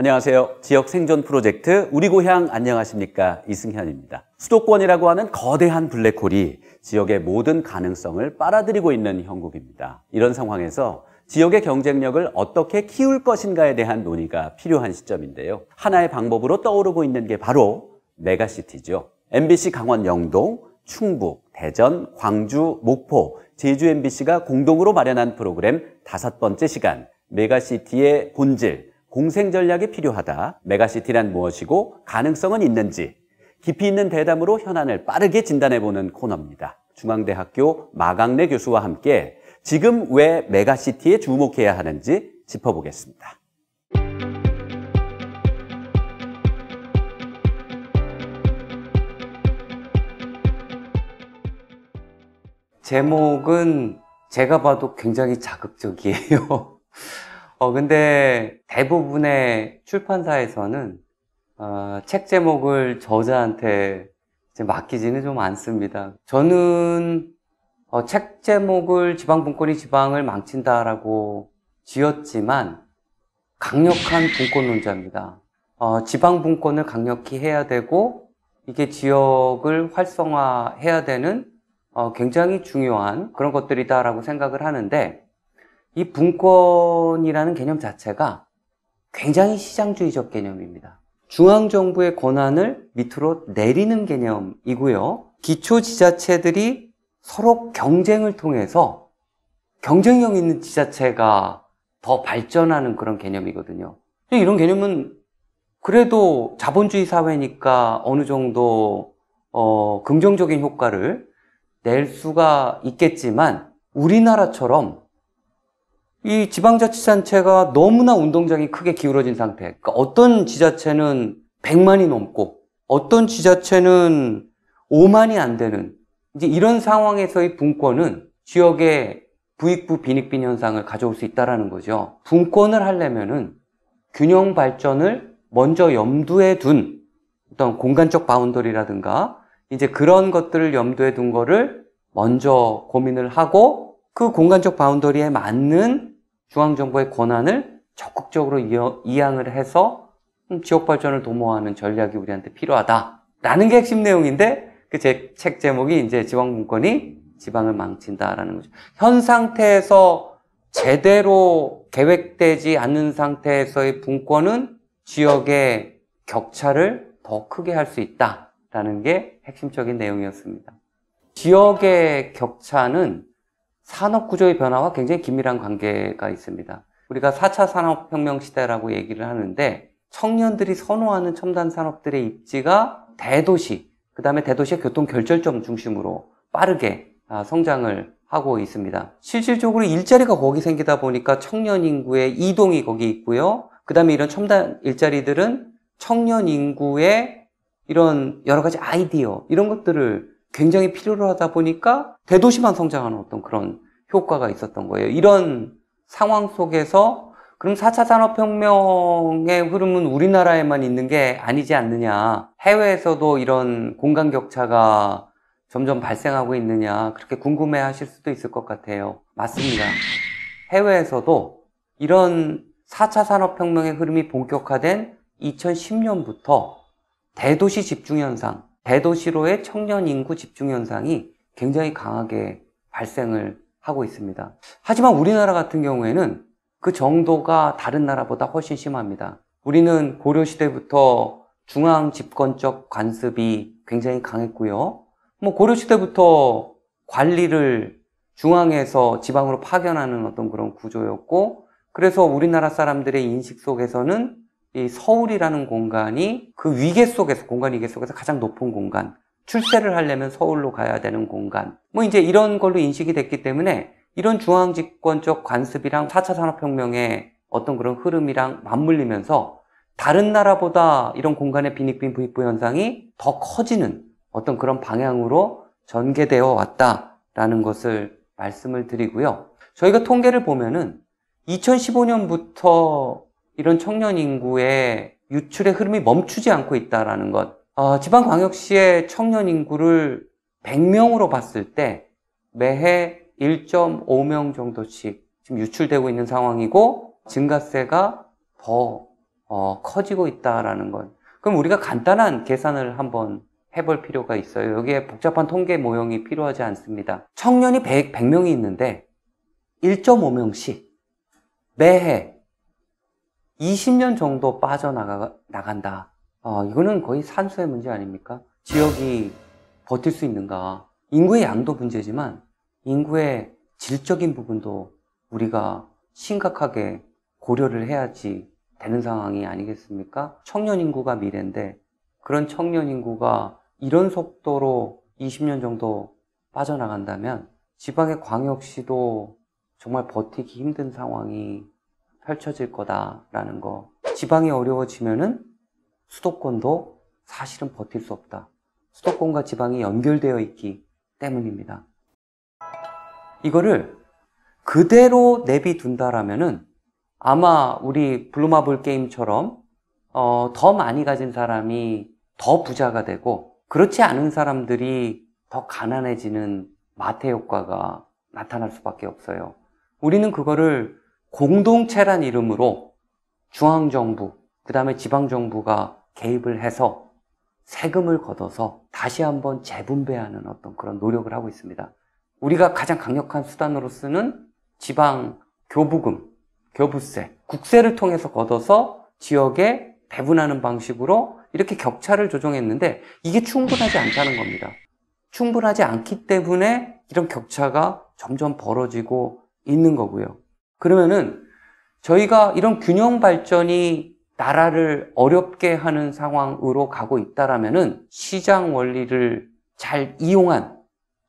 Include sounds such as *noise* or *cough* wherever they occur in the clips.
안녕하세요. 지역 생존 프로젝트 우리 고향 안녕하십니까 이승현입니다. 수도권이라고 하는 거대한 블랙홀이 지역의 모든 가능성을 빨아들이고 있는 형국입니다. 이런 상황에서 지역의 경쟁력을 어떻게 키울 것인가에 대한 논의가 필요한 시점인데요. 하나의 방법으로 떠오르고 있는 게 바로 메가시티죠. MBC 강원 영동, 충북, 대전, 광주, 목포, 제주 MBC가 공동으로 마련한 프로그램 다섯 번째 시간 메가시티의 본질 공생 전략이 필요하다. 메가시티란 무엇이고 가능성은 있는지 깊이 있는 대담으로 현안을 빠르게 진단해보는 코너입니다. 중앙대학교 마강래 교수와 함께 지금 왜 메가시티에 주목해야 하는지 짚어보겠습니다. 제목은 제가 봐도 굉장히 자극적이에요. *laughs* 어, 근데 대부분의 출판사에서는 어, 책 제목을 저자한테 맡기지는 좀 않습니다. 저는 어, 책 제목을 지방분권이 지방을 망친다라고 지었지만 강력한 분권론자입니다. 어, 지방분권을 강력히 해야 되고 이게 지역을 활성화해야 되는 어, 굉장히 중요한 그런 것들이다라고 생각을 하는데 이 분권이라는 개념 자체가 굉장히 시장주의적 개념입니다. 중앙정부의 권한을 밑으로 내리는 개념이고요. 기초 지자체들이 서로 경쟁을 통해서 경쟁력 있는 지자체가 더 발전하는 그런 개념이거든요. 이런 개념은 그래도 자본주의 사회니까 어느 정도 어, 긍정적인 효과를 낼 수가 있겠지만 우리나라처럼 이 지방자치단체가 너무나 운동장이 크게 기울어진 상태. 그러니까 어떤 지자체는 100만이 넘고 어떤 지자체는 5만이 안 되는 이제 이런 상황에서의 분권은 지역의 부익부 빈익빈 현상을 가져올 수 있다라는 거죠. 분권을 하려면은 균형 발전을 먼저 염두에 둔 어떤 공간적 바운더리라든가 이제 그런 것들을 염두에 둔 거를 먼저 고민을 하고 그 공간적 바운더리에 맞는 중앙정부의 권한을 적극적으로 이양을 해서 음, 지역 발전을 도모하는 전략이 우리한테 필요하다라는 게 핵심 내용인데 그 책 제목이 이제 지방 분권이 지방을 망친다라는 거죠. 현 상태에서 제대로 계획되지 않는 상태에서의 분권은 지역의 격차를 더 크게 할 수 있다라는 게 핵심적인 내용이었습니다. 지역의 격차는 산업 구조의 변화와 굉장히 긴밀한 관계가 있습니다. 우리가 4차 산업혁명 시대라고 얘기를 하는데 청년들이 선호하는 첨단 산업들의 입지가 대도시, 그 다음에 대도시의 교통 결절점 중심으로 빠르게 아, 성장을 하고 있습니다. 실질적으로 일자리가 거기 생기다 보니까 청년 인구의 이동이 거기 있고요. 그 다음에 이런 첨단 일자리들은 청년 인구의 이런 여러 가지 아이디어, 이런 것들을 굉장히 필요로 하다 보니까 대도시만 성장하는 어떤 그런 효과가 있었던 거예요. 이런 상황 속에서 그럼 4차 산업혁명의 흐름은 우리나라에만 있는 게 아니지 않느냐. 해외에서도 이런 공간 격차가 점점 발생하고 있느냐. 그렇게 궁금해 하실 수도 있을 것 같아요. 맞습니다. 해외에서도 이런 4차 산업혁명의 흐름이 본격화된 2010년부터 대도시 집중현상, 대도시로의 청년 인구 집중 현상이 굉장히 강하게 발생을 하고 있습니다. 하지만 우리나라 같은 경우에는 그 정도가 다른 나라보다 훨씬 심합니다. 우리는 고려시대부터 중앙 집권적 관습이 굉장히 강했고요. 뭐 고려시대부터 관리를 중앙에서 지방으로 파견하는 어떤 그런 구조였고, 그래서 우리나라 사람들의 인식 속에서는 이 서울이라는 공간이 그 위계 속에서 공간 위계 속에서 가장 높은 공간 출세를 하려면 서울로 가야 되는 공간 뭐 이제 이런 걸로 인식이 됐기 때문에 이런 중앙집권적 관습이랑 4차 산업혁명의 어떤 그런 흐름이랑 맞물리면서 다른 나라보다 이런 공간의 비익빈 부익부 현상이 더 커지는 어떤 그런 방향으로 전개되어 왔다라는 것을 말씀을 드리고요. 저희가 통계를 보면은 2015년부터 이런 청년 인구의 유출의 흐름이 멈추지 않고 있다라는 것. 어, 지방광역시의 청년 인구를 100명으로 봤을 때 매해 1.5명 정도씩 지금 유출되고 있는 상황이고 증가세가 더 어, 커지고 있다라는 것. 그럼 우리가 간단한 계산을 한번 해볼 필요가 있어요. 여기에 복잡한 통계 모형이 필요하지 않습니다. 청년이 100, 명이 있는데 1.5명씩 매해 20년 정도 빠져나간다. 어, 이거는 거의 산수의 문제 아닙니까? 지역이 버틸 수 있는가. 인구의 양도 문제지만 인구의 질적인 부분도 우리가 심각하게 고려를 해야지 되는 상황이 아니겠습니까? 청년 인구가 미래인데 그런 청년 인구가 이런 속도로 20년 정도 빠져나간다면 지방의 광역시도 정말 버티기 힘든 상황이 펼쳐질 거다라는 거. 지방이 어려워지면은 수도권도 사실은 버틸 수 없다. 수도권과 지방이 연결되어 있기 때문입니다. 이거를 그대로 내비둔다라면은 아마 우리 블루마블 게임처럼 어, 더 많이 가진 사람이 더 부자가 되고 그렇지 않은 사람들이 더 가난해지는 마태 효과가 나타날 수밖에 없어요. 우리는 그거를 공동체란 이름으로 중앙정부, 그 다음에 지방정부가 개입을 해서 세금을 걷어서 다시 한번 재분배하는 어떤 그런 노력을 하고 있습니다. 우리가 가장 강력한 수단으로 쓰는 지방 교부금, 교부세, 국세를 통해서 걷어서 지역에 배분하는 방식으로 이렇게 격차를 조정했는데 이게 충분하지 않다는 겁니다. 충분하지 않기 때문에 이런 격차가 점점 벌어지고 있는 거고요. 그러면은 저희가 이런 균형 발전이 나라를 어렵게 하는 상황으로 가고 있다라면은 시장 원리를 잘 이용한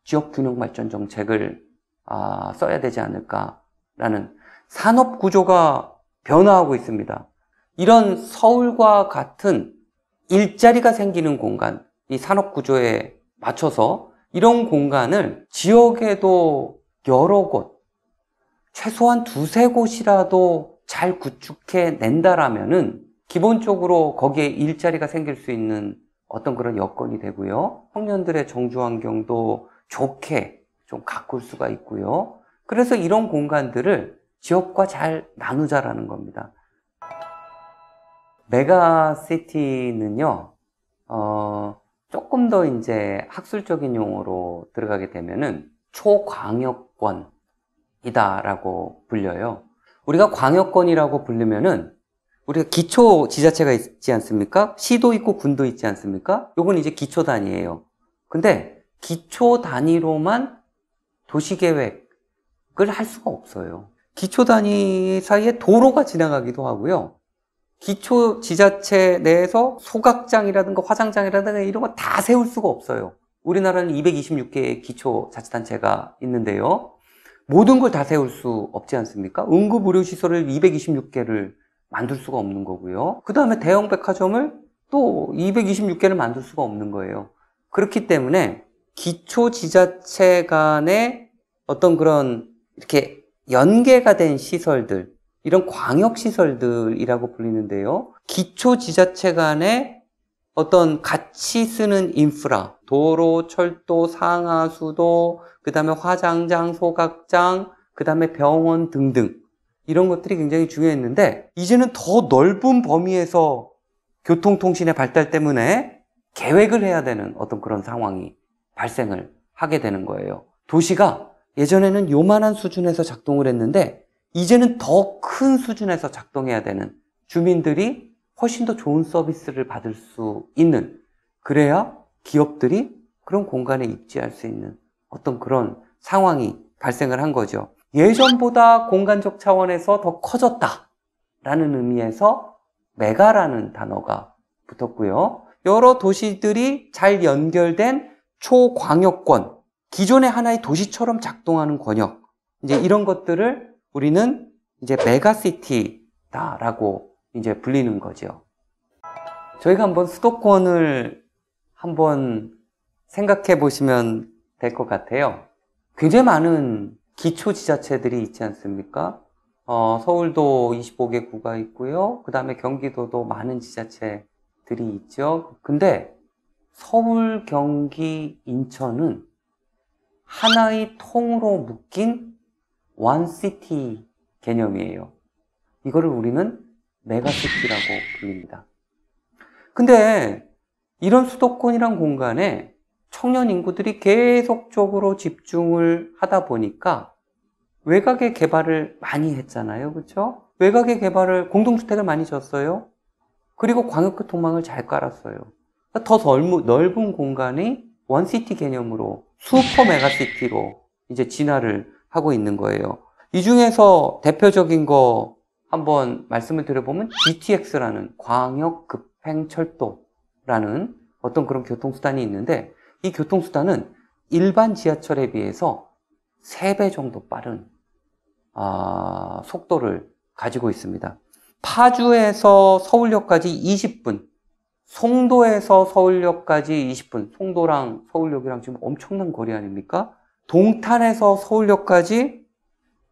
지역 균형 발전 정책을 아, 써야 되지 않을까라는 산업 구조가 변화하고 있습니다. 이런 서울과 같은 일자리가 생기는 공간, 이 산업 구조에 맞춰서 이런 공간을 지역에도 여러 곳, 최소한 두세 곳이라도 잘 구축해 낸다라면은 기본적으로 거기에 일자리가 생길 수 있는 어떤 그런 여건이 되고요. 청년들의 정주 환경도 좋게 좀 가꿀 수가 있고요. 그래서 이런 공간들을 지역과 잘 나누자라는 겁니다. 메가시티는요, 어, 조금 더 이제 학술적인 용어로 들어가게 되면은 초광역권, 이다라고 불려요. 우리가 광역권이라고 부르면은 우리가 기초 지자체가 있지 않습니까? 시도 있고 군도 있지 않습니까? 요건 이제 기초 단위예요. 근데 기초 단위로만 도시 계획을 할 수가 없어요. 기초 단위 사이에 도로가 지나가기도 하고요. 기초 지자체 내에서 소각장이라든가 화장장이라든가 이런 거 다 세울 수가 없어요. 우리나라는 226개의 기초 자치단체가 있는데요. 모든 걸 다 세울 수 없지 않습니까? 응급의료시설을 226개를 만들 수가 없는 거고요. 그 다음에 대형 백화점을 또 226개를 만들 수가 없는 거예요. 그렇기 때문에 기초 지자체 간의 어떤 그런 이렇게 연계가 된 시설들, 이런 광역시설들이라고 불리는데요. 기초 지자체 간의 어떤 같이 쓰는 인프라, 도로, 철도, 상하수도, 그 다음에 화장장, 소각장, 그 다음에 병원 등등 이런 것들이 굉장히 중요했는데 이제는 더 넓은 범위에서 교통통신의 발달 때문에 계획을 해야 되는 어떤 그런 상황이 발생을 하게 되는 거예요. 도시가 예전에는 요만한 수준에서 작동을 했는데 이제는 더 큰 수준에서 작동해야 되는 주민들이 훨씬 더 좋은 서비스를 받을 수 있는 그래야 기업들이 그런 공간에 입지할 수 있는 어떤 그런 상황이 발생을 한 거죠. 예전보다 공간적 차원에서 더 커졌다 라는 의미에서 메가라는 단어가 붙었고요. 여러 도시들이 잘 연결된 초광역권, 기존의 하나의 도시처럼 작동하는 권역, 이제 이런 것들을 우리는 이제 메가시티다라고 이제 불리는 거죠. 저희가 한번 수도권을 한번 생각해 보시면 될 것 같아요. 굉장히 많은 기초 지자체들이 있지 않습니까? 어, 서울도 25개 구가 있고요. 그 다음에 경기도도 많은 지자체들이 있죠. 근데 서울, 경기, 인천은 하나의 통으로 묶인 원시티 개념이에요. 이거를 우리는 메가시티라고 불립니다. 근데 이런 수도권이란 공간에 청년 인구들이 계속적으로 집중을 하다 보니까 외곽의 개발을 많이 했잖아요. 그렇죠? 외곽의 개발을 공동주택을 많이 졌어요. 그리고 광역교통망을 잘 깔았어요. 그러니까 더 넓은, 넓은 공간이 원시티 개념으로 슈퍼 메가시티로 이제 진화를 하고 있는 거예요. 이 중에서 대표적인 거 한번 말씀을 드려보면 GTX라는 광역 급행철도라는 어떤 그런 교통수단이 있는데 이 교통수단은 일반 지하철에 비해서 3배 정도 빠른 아, 속도를 가지고 있습니다. 파주에서 서울역까지 20분, 송도에서 서울역까지 20분, 송도랑 서울역이랑 지금 엄청난 거리 아닙니까? 동탄에서 서울역까지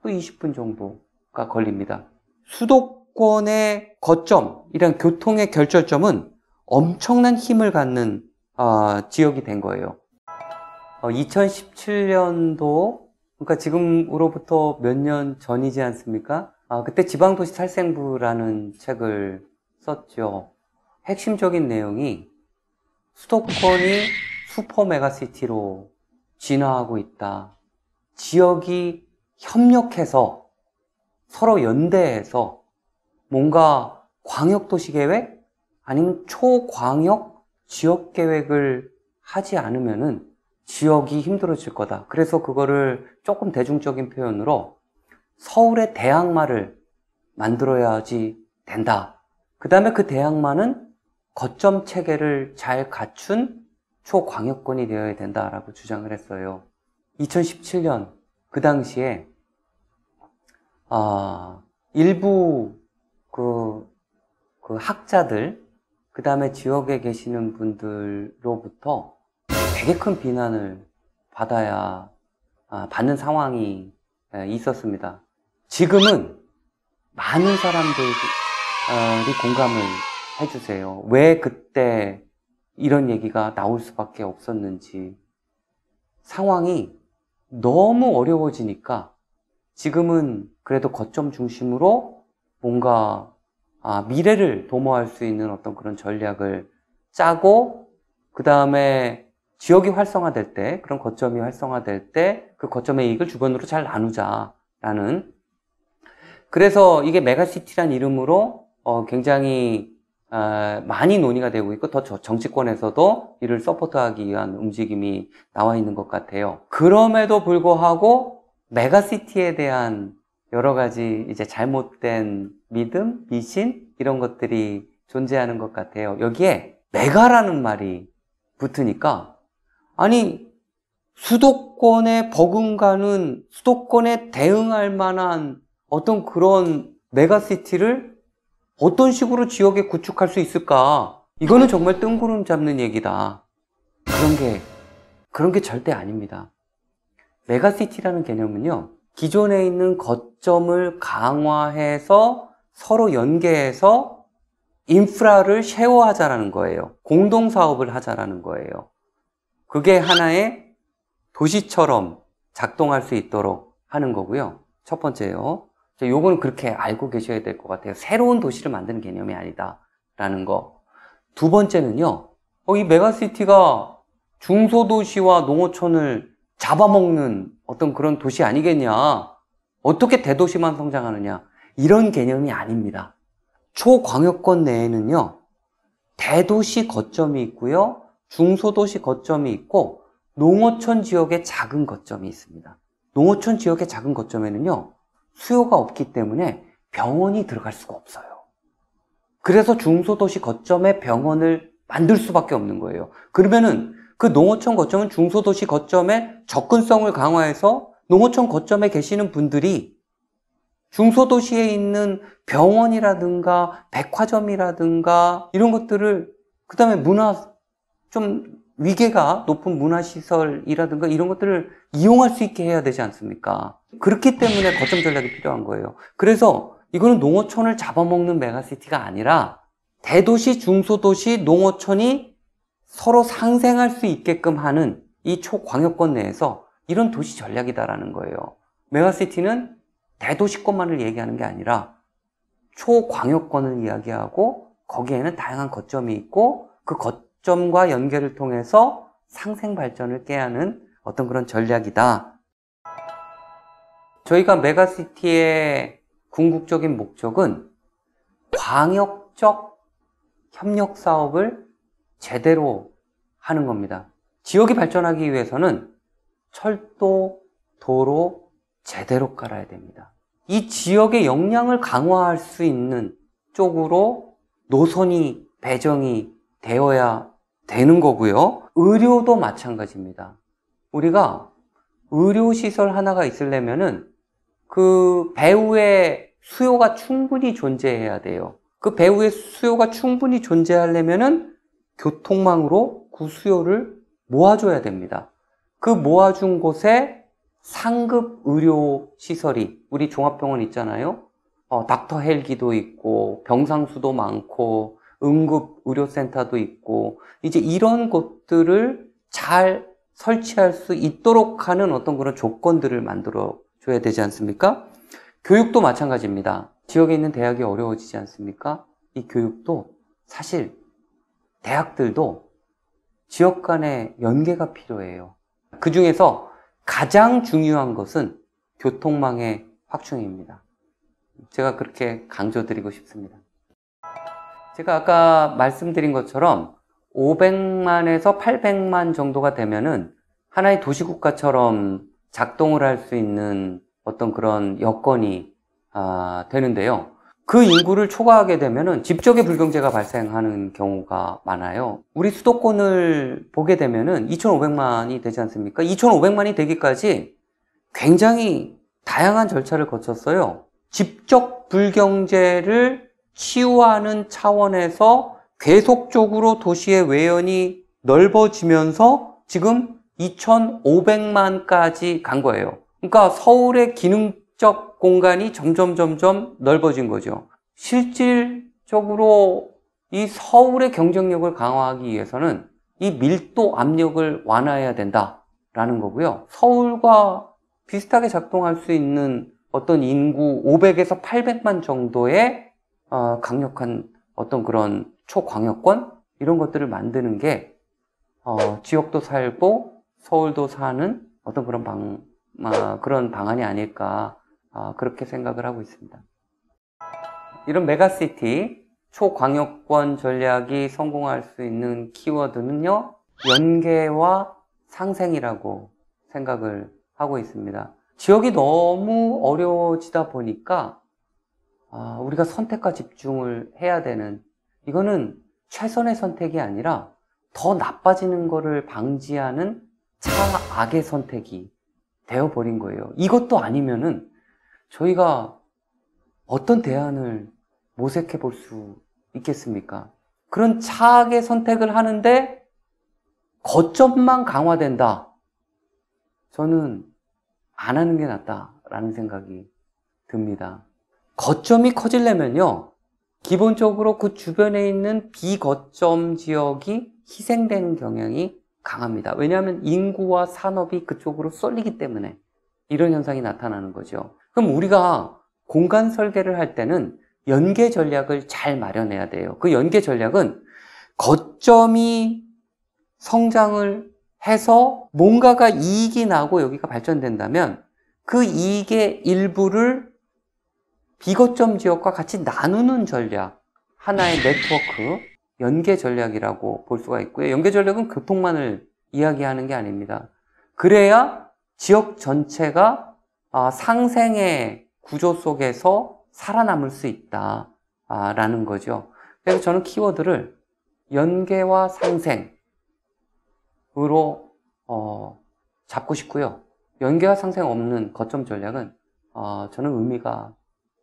또 20분 정도가 걸립니다. 수도권의 거점이란 교통의 결절점은 엄청난 힘을 갖는 어, 지역이 된 거예요. 어, 2017년도 그러니까 지금으로부터 몇 년 전이지 않습니까? 아, 그때 지방도시 탈생부라는 책을 썼죠. 핵심적인 내용이 수도권이 슈퍼 메가시티로 진화하고 있다. 지역이 협력해서 서로 연대해서 뭔가 광역도시계획 아니면 초광역 지역계획을 하지 않으면은 지역이 힘들어질 거다. 그래서 그거를 조금 대중적인 표현으로 서울의 대항마를 만들어야지 된다. 그 다음에 그 대항마는 거점 체계를 잘 갖춘 초광역권이 되어야 된다라고 주장을 했어요. 2017년 그 당시에 아, 일부 그, 그 학자들, 그 다음에 지역에 계시는 분들로부터 되게 큰 비난을 받아야, 아, 받는 상황이 예, 있었습니다. 지금은 많은 사람들이 어, 공감을 해주세요. 왜 그때 이런 얘기가 나올 수밖에 없었는지. 상황이 너무 어려워지니까 지금은 그래도 거점 중심으로 뭔가 아, 미래를 도모할 수 있는 어떤 그런 전략을 짜고 그 다음에 지역이 활성화될 때 그런 거점이 활성화될 때 그 거점의 이익을 주변으로 잘 나누자라는 그래서 이게 메가시티란 이름으로 어, 굉장히 어, 많이 논의가 되고 있고 더 정치권에서도 이를 서포트하기 위한 움직임이 나와 있는 것 같아요. 그럼에도 불구하고 메가시티에 대한 여러 가지 이제 잘못된 믿음, 미신 이런 것들이 존재하는 것 같아요. 여기에 메가라는 말이 붙으니까 아니 수도권에 버금가는 수도권에 대응할 만한 어떤 그런 메가시티를 어떤 식으로 지역에 구축할 수 있을까? 이거는 정말 뜬구름 잡는 얘기다. 그런 게 그런 게 절대 아닙니다. 메가시티라는 개념은요. 기존에 있는 거점을 강화해서 서로 연계해서 인프라를 쉐어하자라는 거예요. 공동사업을 하자라는 거예요. 그게 하나의 도시처럼 작동할 수 있도록 하는 거고요. 첫 번째요. 요거는 그렇게 알고 계셔야 될 것 같아요. 새로운 도시를 만드는 개념이 아니다라는 거. 두 번째는요. 어, 이 메가시티가 중소도시와 농어촌을 잡아먹는 어떤 그런 도시 아니겠냐. 어떻게 대도시만 성장하느냐. 이런 개념이 아닙니다. 초광역권 내에는요, 대도시 거점이 있고요, 중소도시 거점이 있고, 농어촌 지역의 작은 거점이 있습니다. 농어촌 지역의 작은 거점에는요, 수요가 없기 때문에 병원이 들어갈 수가 없어요. 그래서 중소도시 거점에 병원을 만들 수밖에 없는 거예요. 그러면은 그 농어촌 거점은 중소도시 거점의 접근성을 강화해서 농어촌 거점에 계시는 분들이 중소도시에 있는 병원이라든가 백화점이라든가 이런 것들을 그 다음에 문화 좀 위계가 높은 문화시설이라든가 이런 것들을 이용할 수 있게 해야 되지 않습니까? 그렇기 때문에 거점 전략이 필요한 거예요. 그래서 이거는 농어촌을 잡아먹는 메가시티가 아니라 대도시, 중소도시, 농어촌이 서로 상생할 수 있게끔 하는 이 초광역권 내에서 이런 도시 전략이다라는 거예요. 메가시티는 대도시권만을 얘기하는 게 아니라 초광역권을 이야기하고 거기에는 다양한 거점이 있고 그 거점과 연계를 통해서 상생 발전을 깨하는 어떤 그런 전략이다. 저희가 메가시티의 궁극적인 목적은 광역적 협력 사업을 제대로 하는 겁니다. 지역이 발전하기 위해서는 철도, 도로 제대로 깔아야 됩니다. 이 지역의 역량을 강화할 수 있는 쪽으로 노선이 배정이 되어야 되는 거고요. 의료도 마찬가지입니다. 우리가 의료시설 하나가 있으려면은 그 배우의 수요가 충분히 존재해야 돼요. 그 배우의 수요가 충분히 존재하려면은 교통망으로 구수요를 모아줘야 됩니다. 그 모아준 곳에 상급 의료 시설이 우리 종합병원 있잖아요. 어, 닥터 헬기도 있고 병상수도 많고 응급 의료센터도 있고 이제 이런 곳들을잘 설치할 수 있도록 하는 어떤 그런 조건들을 만들어 줘야 되지 않습니까? 교육도 마찬가지입니다. 지역에 있는 대학이 어려워지지 않습니까? 이 교육도 사실 대학들도 지역 간의 연계가 필요해요. 그 중에서 가장 중요한 것은 교통망의 확충입니다. 제가 그렇게 강조드리고 싶습니다. 제가 아까 말씀드린 것처럼 500만에서 800만 정도가 되면은 하나의 도시국가처럼 작동을 할 수 있는 어떤 그런 여건이 아, 되는데요. 그 인구를 초과하게 되면은 집적의 불경제가 발생하는 경우가 많아요. 우리 수도권을 보게 되면은 2,500만이 되지 않습니까? 2,500만이 되기까지 굉장히 다양한 절차를 거쳤어요. 집적 불경제를 치유하는 차원에서 계속적으로 도시의 외연이 넓어지면서 지금 2,500만까지 간 거예요. 그러니까 서울의 기능 실적 공간이 점점 점점 넓어진 거죠. 실질적으로 이 서울의 경쟁력을 강화하기 위해서는 이 밀도 압력을 완화해야 된다라는 거고요. 서울과 비슷하게 작동할 수 있는 어떤 인구 500에서 800만 정도의 어, 강력한 어떤 그런 초광역권 이런 것들을 만드는 게 어, 지역도 살고 서울도 사는 어떤 그런 방 아, 그런 방안이 아닐까 어, 그렇게 생각을 하고 있습니다. 이런 메가시티 초광역권 전략이 성공할 수 있는 키워드는요. 연계와 상생이라고 생각을 하고 있습니다. 지역이 너무 어려워지다 보니까 아, 우리가 선택과 집중을 해야 되는 이거는 최선의 선택이 아니라 더 나빠지는 것을 방지하는 차악의 선택이 되어버린 거예요. 이것도 아니면은 저희가 어떤 대안을 모색해 볼 수 있겠습니까? 그런 차악의 선택을 하는데 거점만 강화된다. 저는 안 하는 게 낫다라는 생각이 듭니다. 거점이 커지려면요. 기본적으로 그 주변에 있는 비거점 지역이 희생되는 경향이 강합니다. 왜냐하면 인구와 산업이 그쪽으로 쏠리기 때문에 이런 현상이 나타나는 거죠. 그럼 우리가 공간 설계를 할 때는 연계 전략을 잘 마련해야 돼요. 그 연계 전략은 거점이 성장을 해서 뭔가가 이익이 나고 여기가 발전된다면 그 이익의 일부를 비거점 지역과 같이 나누는 전략, 하나의 네트워크, 연계 전략이라고 볼 수가 있고요. 연계 전략은 교통만을 이야기하는 게 아닙니다. 그래야 지역 전체가 아, 상생의 구조 속에서 살아남을 수 있다라는 아, 거죠. 그래서 저는 키워드를 연계와 상생으로 어, 잡고 싶고요. 연계와 상생 없는 거점 전략은 어, 저는 의미가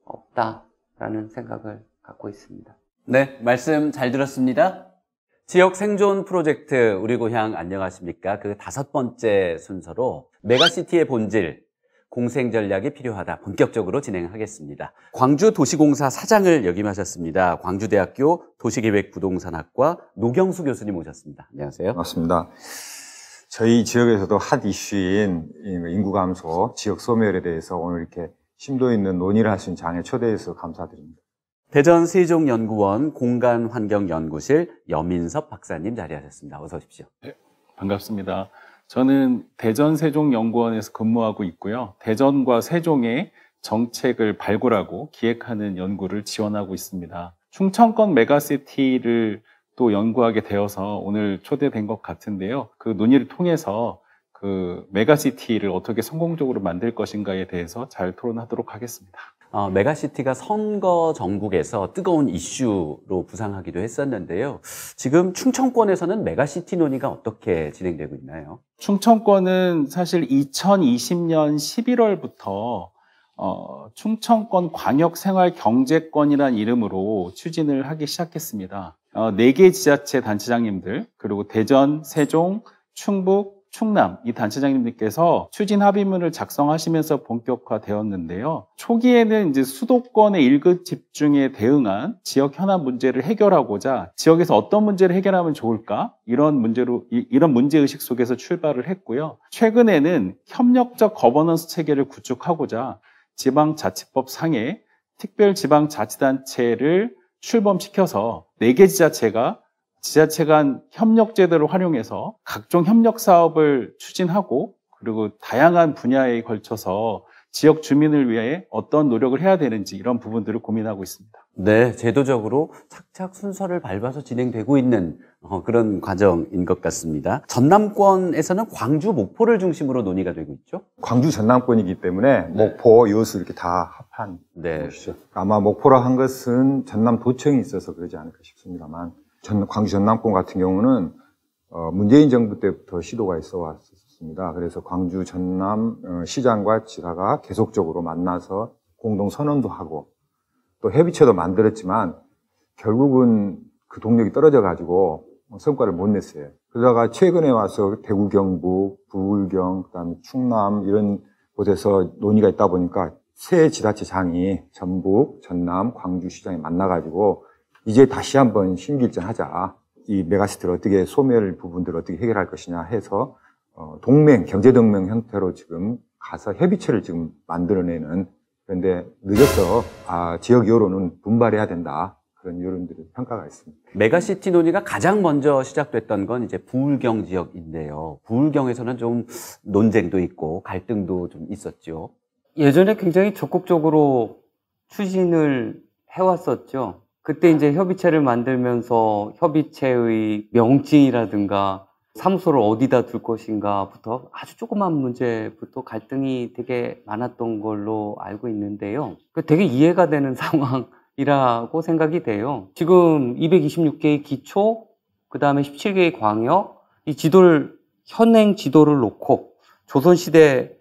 없다라는 생각을 갖고 있습니다. 네, 말씀 잘 들었습니다. 지역 생존 프로젝트 우리 고향 안녕하십니까? 그 다섯 번째 순서로 메가시티의 본질 공생 전략이 필요하다. 본격적으로 진행하겠습니다. 광주 도시공사 사장을 역임하셨습니다. 광주대학교 도시계획부동산학과 노경수 교수님 오셨습니다. 안녕하세요. 반갑습니다. 저희 지역에서도 핫 이슈인 인구 감소, 지역 소멸에 대해서 오늘 이렇게 심도 있는 논의를 하신 장에 초대해서 감사드립니다. 대전 세종연구원 공간환경연구실 여민섭 박사님 자리하셨습니다. 어서 오십시오. 네, 반갑습니다. 저는 대전 세종연구원에서 근무하고 있고요. 대전과 세종의 정책을 발굴하고 기획하는 연구를 지원하고 있습니다. 충청권 메가시티를 또 연구하게 되어서 오늘 초대된 것 같은데요. 그 논의를 통해서 그 메가시티를 어떻게 성공적으로 만들 것인가에 대해서 잘 토론하도록 하겠습니다. 어, 메가시티가 선거 전국에서 뜨거운 이슈로 부상하기도 했었는데요. 지금 충청권에서는 메가시티 논의가 어떻게 진행되고 있나요? 충청권은 사실 2020년 11월부터 어, 충청권 광역생활경제권이라는 이름으로 추진을 하기 시작했습니다. 어, 4개 지자체 단체장님들, 그리고 대전, 세종, 충북, 충남 이 단체장님들께서 추진 합의문을 작성하시면서 본격화되었는데요. 초기에는 이제 수도권의 일급 집중에 대응한 지역 현안 문제를 해결하고자 지역에서 어떤 문제를 해결하면 좋을까 이런 문제로 이런 문제 의식 속에서 출발을 했고요. 최근에는 협력적 거버넌스 체계를 구축하고자 지방자치법 상에 특별지방자치단체를 출범시켜서 4개 지자체가 지자체 간 협력 제도를 활용해서 각종 협력 사업을 추진하고 그리고 다양한 분야에 걸쳐서 지역 주민을 위해 어떤 노력을 해야 되는지 이런 부분들을 고민하고 있습니다. 네, 제도적으로 착착 순서를 밟아서 진행되고 있는 어, 그런 과정인 것 같습니다. 전남권에서는 광주, 목포를 중심으로 논의가 되고 있죠. 광주 전남권이기 때문에 네. 목포, 여수 이렇게 다 합한 네. 것이죠. 아마 목포라 한 것은 전남 도청이 있어서 그러지 않을까 싶습니다만 전, 광주 전남권 같은 경우는 어, 문재인 정부 때부터 시도가 있어 왔습니다. 그래서 광주 전남 어, 시장과 지사가 계속적으로 만나서 공동 선언도 하고 또 협의체도 만들었지만 결국은 그 동력이 떨어져 가지고 성과를 못 냈어요. 그러다가 최근에 와서 대구 경북, 부울경, 그다음 충남 이런 곳에서 논의가 있다 보니까 새 지자체장이 전북, 전남, 광주시장이 만나가지고 이제 다시 한번 심기일전하자. 이 메가시티를 어떻게 소멸 부분들을 어떻게 해결할 것이냐 해서 어, 동맹, 경제동맹 형태로 지금 가서 협의체를 지금 만들어내는 그런데 늦어서 아, 지역 여론은 분발해야 된다. 그런 여론들의 평가가 있습니다. 메가시티 논의가 가장 먼저 시작됐던 건 이제 부울경 지역인데요. 부울경에서는 좀 논쟁도 있고 갈등도 좀 있었죠. 예전에 굉장히 적극적으로 추진을 해왔었죠. 그때 이제 협의체를 만들면서 협의체의 명칭이라든가 사무소를 어디다 둘 것인가부터 아주 조그만 문제부터 갈등이 되게 많았던 걸로 알고 있는데요. 그 되게 이해가 되는 *laughs* 상황이라고 생각이 돼요. 지금 226개의 기초, 그 다음에 17개의 광역, 이 지도를, 현행 지도를 놓고 조선시대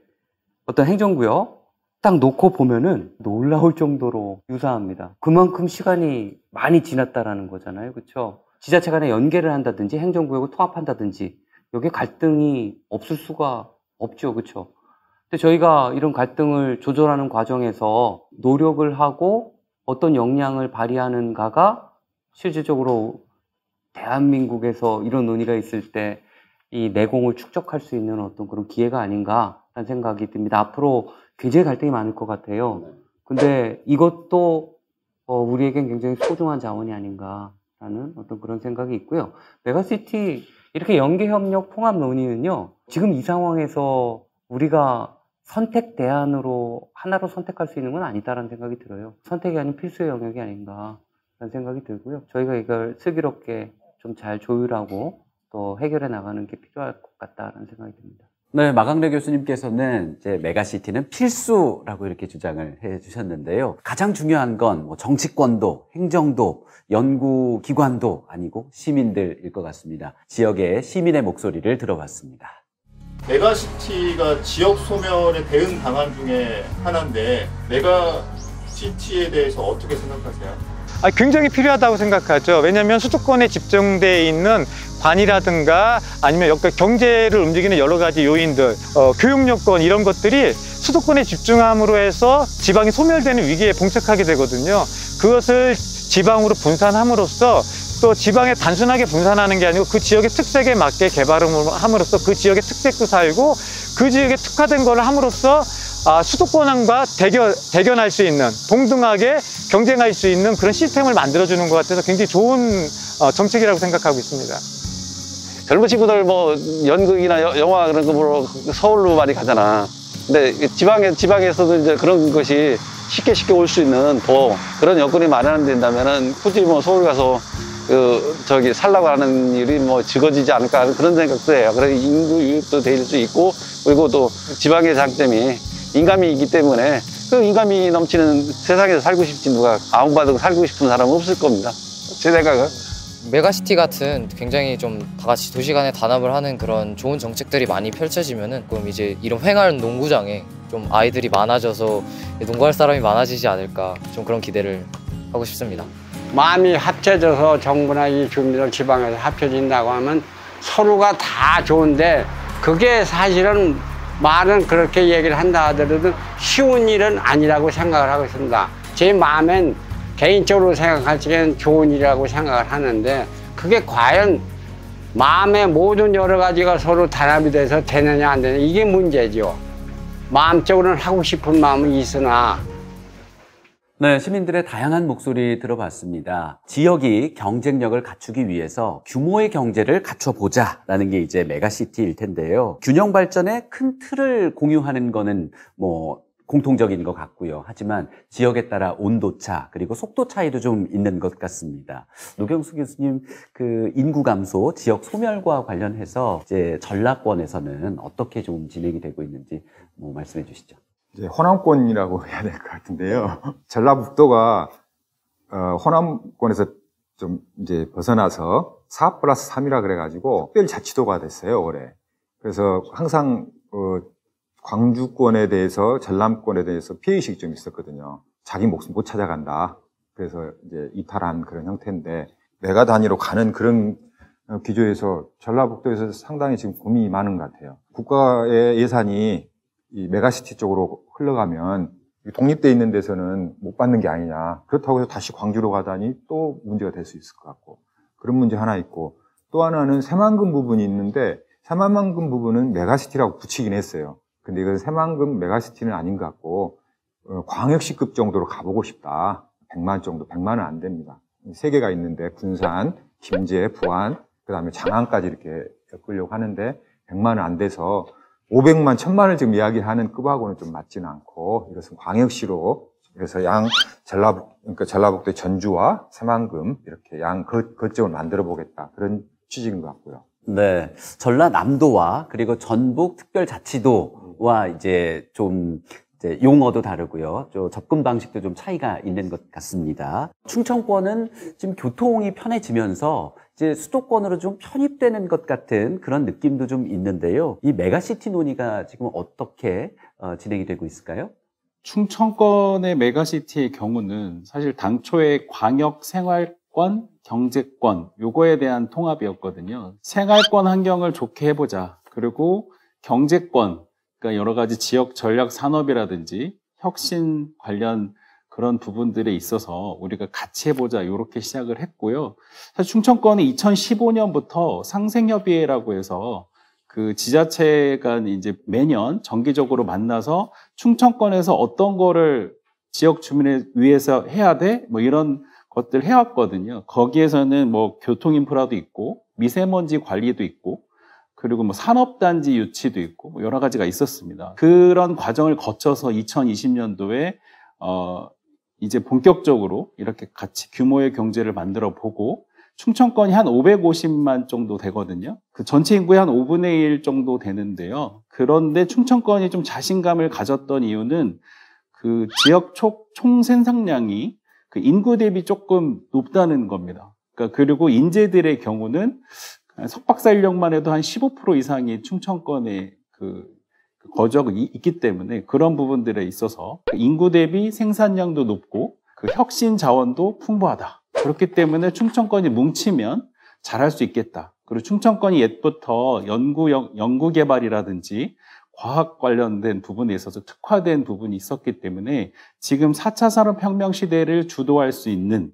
어떤 행정구역, 딱 놓고 보면은 놀라울 정도로 유사합니다. 그만큼 시간이 많이 지났다라는 거잖아요. 그렇죠? 지자체 간에 연계를 한다든지 행정구역을 통합한다든지 여기에 갈등이 없을 수가 없죠. 그렇죠? 근데 저희가 이런 갈등을 조절하는 과정에서 노력을 하고 어떤 역량을 발휘하는가가 실질적으로 대한민국에서 이런 논의가 있을 때 이 내공을 축적할 수 있는 어떤 그런 기회가 아닌가라는 생각이 듭니다. 앞으로 굉장히 갈등이 많을 것 같아요. 네. 근데 이것도 어, 우리에겐 굉장히 소중한 자원이 아닌가라는 어떤 그런 생각이 있고요. 메가시티 이렇게 연계협력 통합 논의는요. 지금 이 상황에서 우리가 선택 대안으로 하나로 선택할 수 있는 건 아니다라는 생각이 들어요. 선택이 아닌 필수의 영역이 아닌가라는 생각이 들고요. 저희가 이걸 슬기롭게 좀 잘 조율하고 또 해결해 나가는 게 필요할 것 같다라는 생각이 듭니다. 네, 마강래 교수님께서는 이제 메가시티는 필수라고 이렇게 주장을 해 주셨는데요. 가장 중요한 건뭐 정치권도, 행정도, 연구기관도 아니고 시민들일 것 같습니다. 지역의 시민의 목소리를 들어봤습니다. 메가시티가 지역 소멸에 대응 방안 중에 하나인데 메가시티에 대해서 어떻게 생각하세요? 아, 굉장히 필요하다고 생각하죠. 왜냐하면 수도권에 집중돼 있는 관이라든가 아니면 역대 그러니까 경제를 움직이는 여러 가지 요인들, 어, 교육 여건 이런 것들이 수도권에 집중함으로 해서 지방이 소멸되는 위기에 봉착하게 되거든요. 그것을 지방으로 분산함으로써 또 지방에 단순하게 분산하는 게 아니고 그 지역의 특색에 맞게 개발함으로써 그 지역의 특색도 살고 그 지역에 특화된 걸 함으로써 아, 수도권항과 대결, 대견할 수 있는 동등하게 경쟁할 수 있는 그런 시스템을 만들어주는 것 같아서 굉장히 좋은 어, 정책이라고 생각하고 있습니다. 젊은 친구들 뭐 연극이나 여, 영화 그런 거 보러 서울로 많이 가잖아. 근데 지방에, 지방에서도 이제 그런 것이 쉽게 쉽게 올 수 있는 더 그런 여건이 마련된다면은 굳이 뭐 서울 가서 그 저기 살라고 하는 일이 뭐 적어지지 않을까 하는 그런 생각도 해요. 그래서 인구 유입도 될 수 있고 그리고 또 지방의 장점이 인간미이기 때문에 그 인간미 넘치는 세상에서 살고 싶지 누가 아무 받고 살고 싶은 사람은 없을 겁니다. 제 생각은. 메가시티 같은 굉장히 좀 다 같이 도시 간에 단합을 하는 그런 좋은 정책들이 많이 펼쳐지면은 그럼 이제 이런 횡할 농구장에 좀 아이들이 많아져서 농구할 사람이 많아지지 않을까 좀 그런 기대를 하고 싶습니다. 마음이 합쳐져서 정부나 이 주민들 지방에서 합쳐진다고 하면 서로가 다 좋은데 그게 사실은 말은 그렇게 얘기를 한다 하더라도 쉬운 일은 아니라고 생각을 하고 있습니다. 제 마음엔 개인적으로 생각할 적에는 좋은 일이라고 생각을 하는데 그게 과연 마음의 모든 여러 가지가 서로 단합이 돼서 되느냐 안 되느냐 이게 문제죠. 마음적으로는 하고 싶은 마음은 있으나 네, 시민들의 다양한 목소리 들어봤습니다. 지역이 경쟁력을 갖추기 위해서 규모의 경제를 갖춰보자라는 게 이제 메가시티일 텐데요. 균형 발전의 큰 틀을 공유하는 거는 뭐 공통적인 것 같고요. 하지만 지역에 따라 온도차 그리고 속도 차이도 좀 있는 것 같습니다. 노경수 교수님 그 인구 감소, 지역 소멸과 관련해서 이제 전라권에서는 어떻게 좀 진행이 되고 있는지 뭐 말씀해 주시죠. 이제 호남권이라고 해야 될 것 같은데요. *laughs* 전라북도가 어, 호남권에서 좀 이제 벗어나서 4 플러스 3이라 그래가지고 특별자치도가 됐어요 올해. 그래서 항상 어, 광주권에 대해서 전남권에 대해서 피해의식이 좀 있었거든요. 자기 목숨 못 찾아간다. 그래서 이제 이탈한 그런 형태인데 내가 단위로 가는 그런 어, 기조에서 전라북도에서 상당히 지금 고민이 많은 것 같아요. 국가의 예산이 이 메가시티 쪽으로 흘러가면 독립돼 있는 데서는 못 받는 게 아니냐. 그렇다고 해서 다시 광주로 가다니 또 문제가 될 수 있을 것 같고 그런 문제 하나 있고 또 하나는 새만금 부분이 있는데 새만금 부분은 메가시티라고 붙이긴 했어요. 근데 이건 새만금 메가시티는 아닌 것 같고 어, 광역시급 정도로 가보고 싶다. 100만 정도, 100만은 안 됩니다. 세 개가 있는데 군산, 김제, 부안, 그 다음에 장안까지 이렇게 엮으려고 하는데 100만은 안 돼서 500만, 1000만을 지금 이야기하는 급하고는 좀 맞지는 않고 이것은 광역시로 그래서 양 전라북 그러니까 전라북도 전주와 새만금 이렇게 양 그, 그쪽을 만들어 보겠다 그런 취지인 것 같고요. 네, 전라남도와 그리고 전북 특별자치도와 음. 이제 좀 이제 용어도 다르고요. 저 접근 방식도 좀 차이가 있는 것 같습니다. 충청권은 지금 교통이 편해지면서 이제 수도권으로 좀 편입되는 것 같은 그런 느낌도 좀 있는데요. 이 메가시티 논의가 지금 어떻게 어, 진행이 되고 있을까요? 충청권의 메가시티의 경우는 사실 당초에 광역 생활권, 경제권 요거에 대한 통합이었거든요. 생활권 환경을 좋게 해보자. 그리고 경제권, 그러니까 여러 가지 지역 전략 산업이라든지 혁신 관련 그런 부분들에 있어서 우리가 같이 해보자 이렇게 시작을 했고요. 사실 충청권은 2015년부터 상생협의회라고 해서 그 지자체가 이제 매년 정기적으로 만나서 충청권에서 어떤 거를 지역 주민을 위해서 해야 돼? 뭐 이런 것들 해왔거든요. 거기에서는 뭐 교통 인프라도 있고 미세먼지 관리도 있고 그리고 뭐 산업단지 유치도 있고 뭐 여러 가지가 있었습니다. 그런 과정을 거쳐서 2020년도에 어, 이제 본격적으로 이렇게 같이 규모의 경제를 만들어 보고 충청권이 한 550만 정도 되거든요. 그 전체 인구의 한 5분의 1 정도 되는데요. 그런데 충청권이 좀 자신감을 가졌던 이유는 그 지역 총 생산량이 그 인구 대비 조금 높다는 겁니다. 그러니까 그리고 인재들의 경우는 석박사 인력만 해도 한 15% 이상이 충청권에 그그 거적이 있기 때문에 그런 부분들에 있어서 인구 대비 생산량도 높고 그 혁신 자원도 풍부하다. 그렇기 때문에 충청권이 뭉치면 잘할 수 있겠다. 그리고 충청권이 옛부터 연구, 연구 개발이라든지 과학 관련된 부분에 있어서 특화된 부분이 있었기 때문에 지금 4차 산업혁명 시대를 주도할 수 있는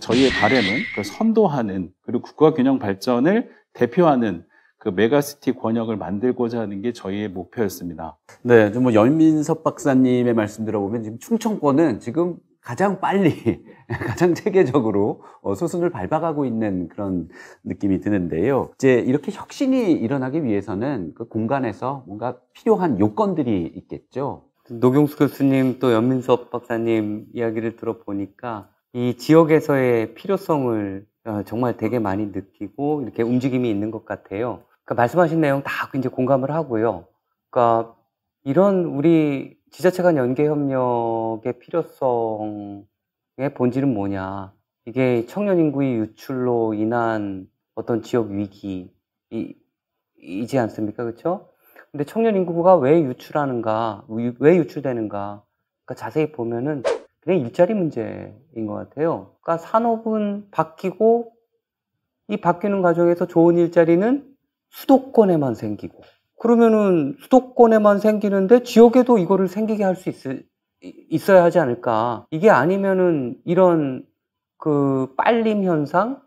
저희의 바램은 선도하는 그리고 국가균형 발전을 대표하는 그 메가시티 권역을 만들고자 하는 게 저희의 목표였습니다. 네, 뭐 연민섭 박사님의 말씀 들어보면 지금 충청권은 지금 가장 빨리, *laughs* 가장 체계적으로 어, 소순을 밟아가고 있는 그런 느낌이 드는데요. 이제 이렇게 혁신이 일어나기 위해서는 그 공간에서 뭔가 필요한 요건들이 있겠죠. 노경수 교수님 또 연민섭 박사님 이야기를 들어보니까 이 지역에서의 필요성을 어, 정말 되게 많이 느끼고 이렇게 움직임이 있는 것 같아요. 그러니까 말씀하신 내용 다 이제 공감을 하고요. 그러니까 이런 우리 지자체 간 연계 협력의 필요성의 본질은 뭐냐? 이게 청년 인구의 유출로 인한 어떤 지역 위기 이지 않습니까? 그렇죠? 근데 청년 인구가 왜 유출하는가? 왜 유출되는가? 그러니까 자세히 보면은 그냥 일자리 문제인 것 같아요. 그러니까 산업은 바뀌고 이 바뀌는 과정에서 좋은 일자리는 수도권에만 생기고 그러면은 수도권에만 생기는데 지역에도 이거를 생기게 할 수 있어야 하지 않을까. 이게 아니면은 이런 그 빨림 현상,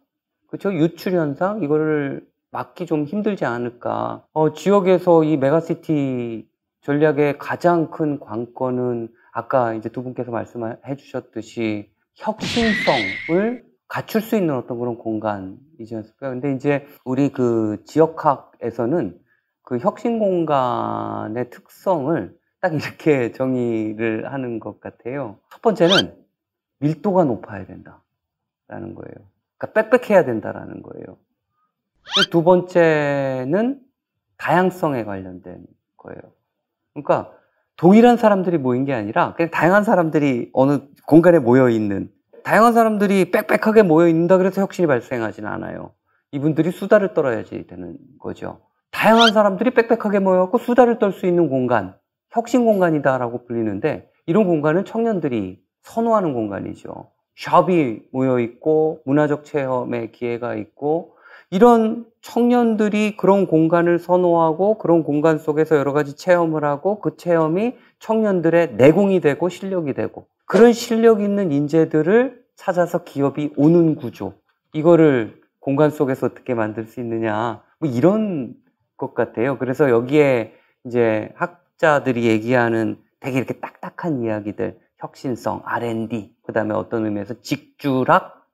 그렇죠? 유출 현상 이거를 막기 좀 힘들지 않을까. 어, 지역에서 이 메가시티 전략의 가장 큰 관건은 아까 이제 두 분께서 말씀해 주셨듯이 혁신성을 갖출 수 있는 어떤 그런 공간이지 않습니까? 근데 이제 우리 그 지역학에서는 그 혁신 공간의 특성을 딱 이렇게 *laughs* 정의를 하는 것 같아요. 첫 번째는 밀도가 높아야 된다라는 거예요. 그러니까 빽빽해야 된다라는 거예요. 두 번째는 다양성에 관련된 거예요. 그러니까 동일한 사람들이 모인 게 아니라 그냥 다양한 사람들이 어느 공간에 모여 있는 다양한 사람들이 빽빽하게 모여 있는다 그래서 혁신이 발생하지는 않아요. 이분들이 수다를 떨어야지 되는 거죠. 다양한 사람들이 빽빽하게 모여갖고 수다를 떨 수 있는 공간, 혁신 공간이다라고 불리는데 이런 공간은 청년들이 선호하는 공간이죠. 샵이 모여 있고 문화적 체험의 기회가 있고 이런 청년들이 그런 공간을 선호하고 그런 공간 속에서 여러 가지 체험을 하고 그 체험이 청년들의 내공이 되고 실력이 되고 그런 실력 있는 인재들을 찾아서 기업이 오는 구조 이거를 공간 속에서 어떻게 만들 수 있느냐 뭐 이런 것 같아요. 그래서 여기에 이제 학자들이 얘기하는 되게 이렇게 딱딱한 이야기들 혁신성 R&D 그다음에 어떤 의미에서 직주락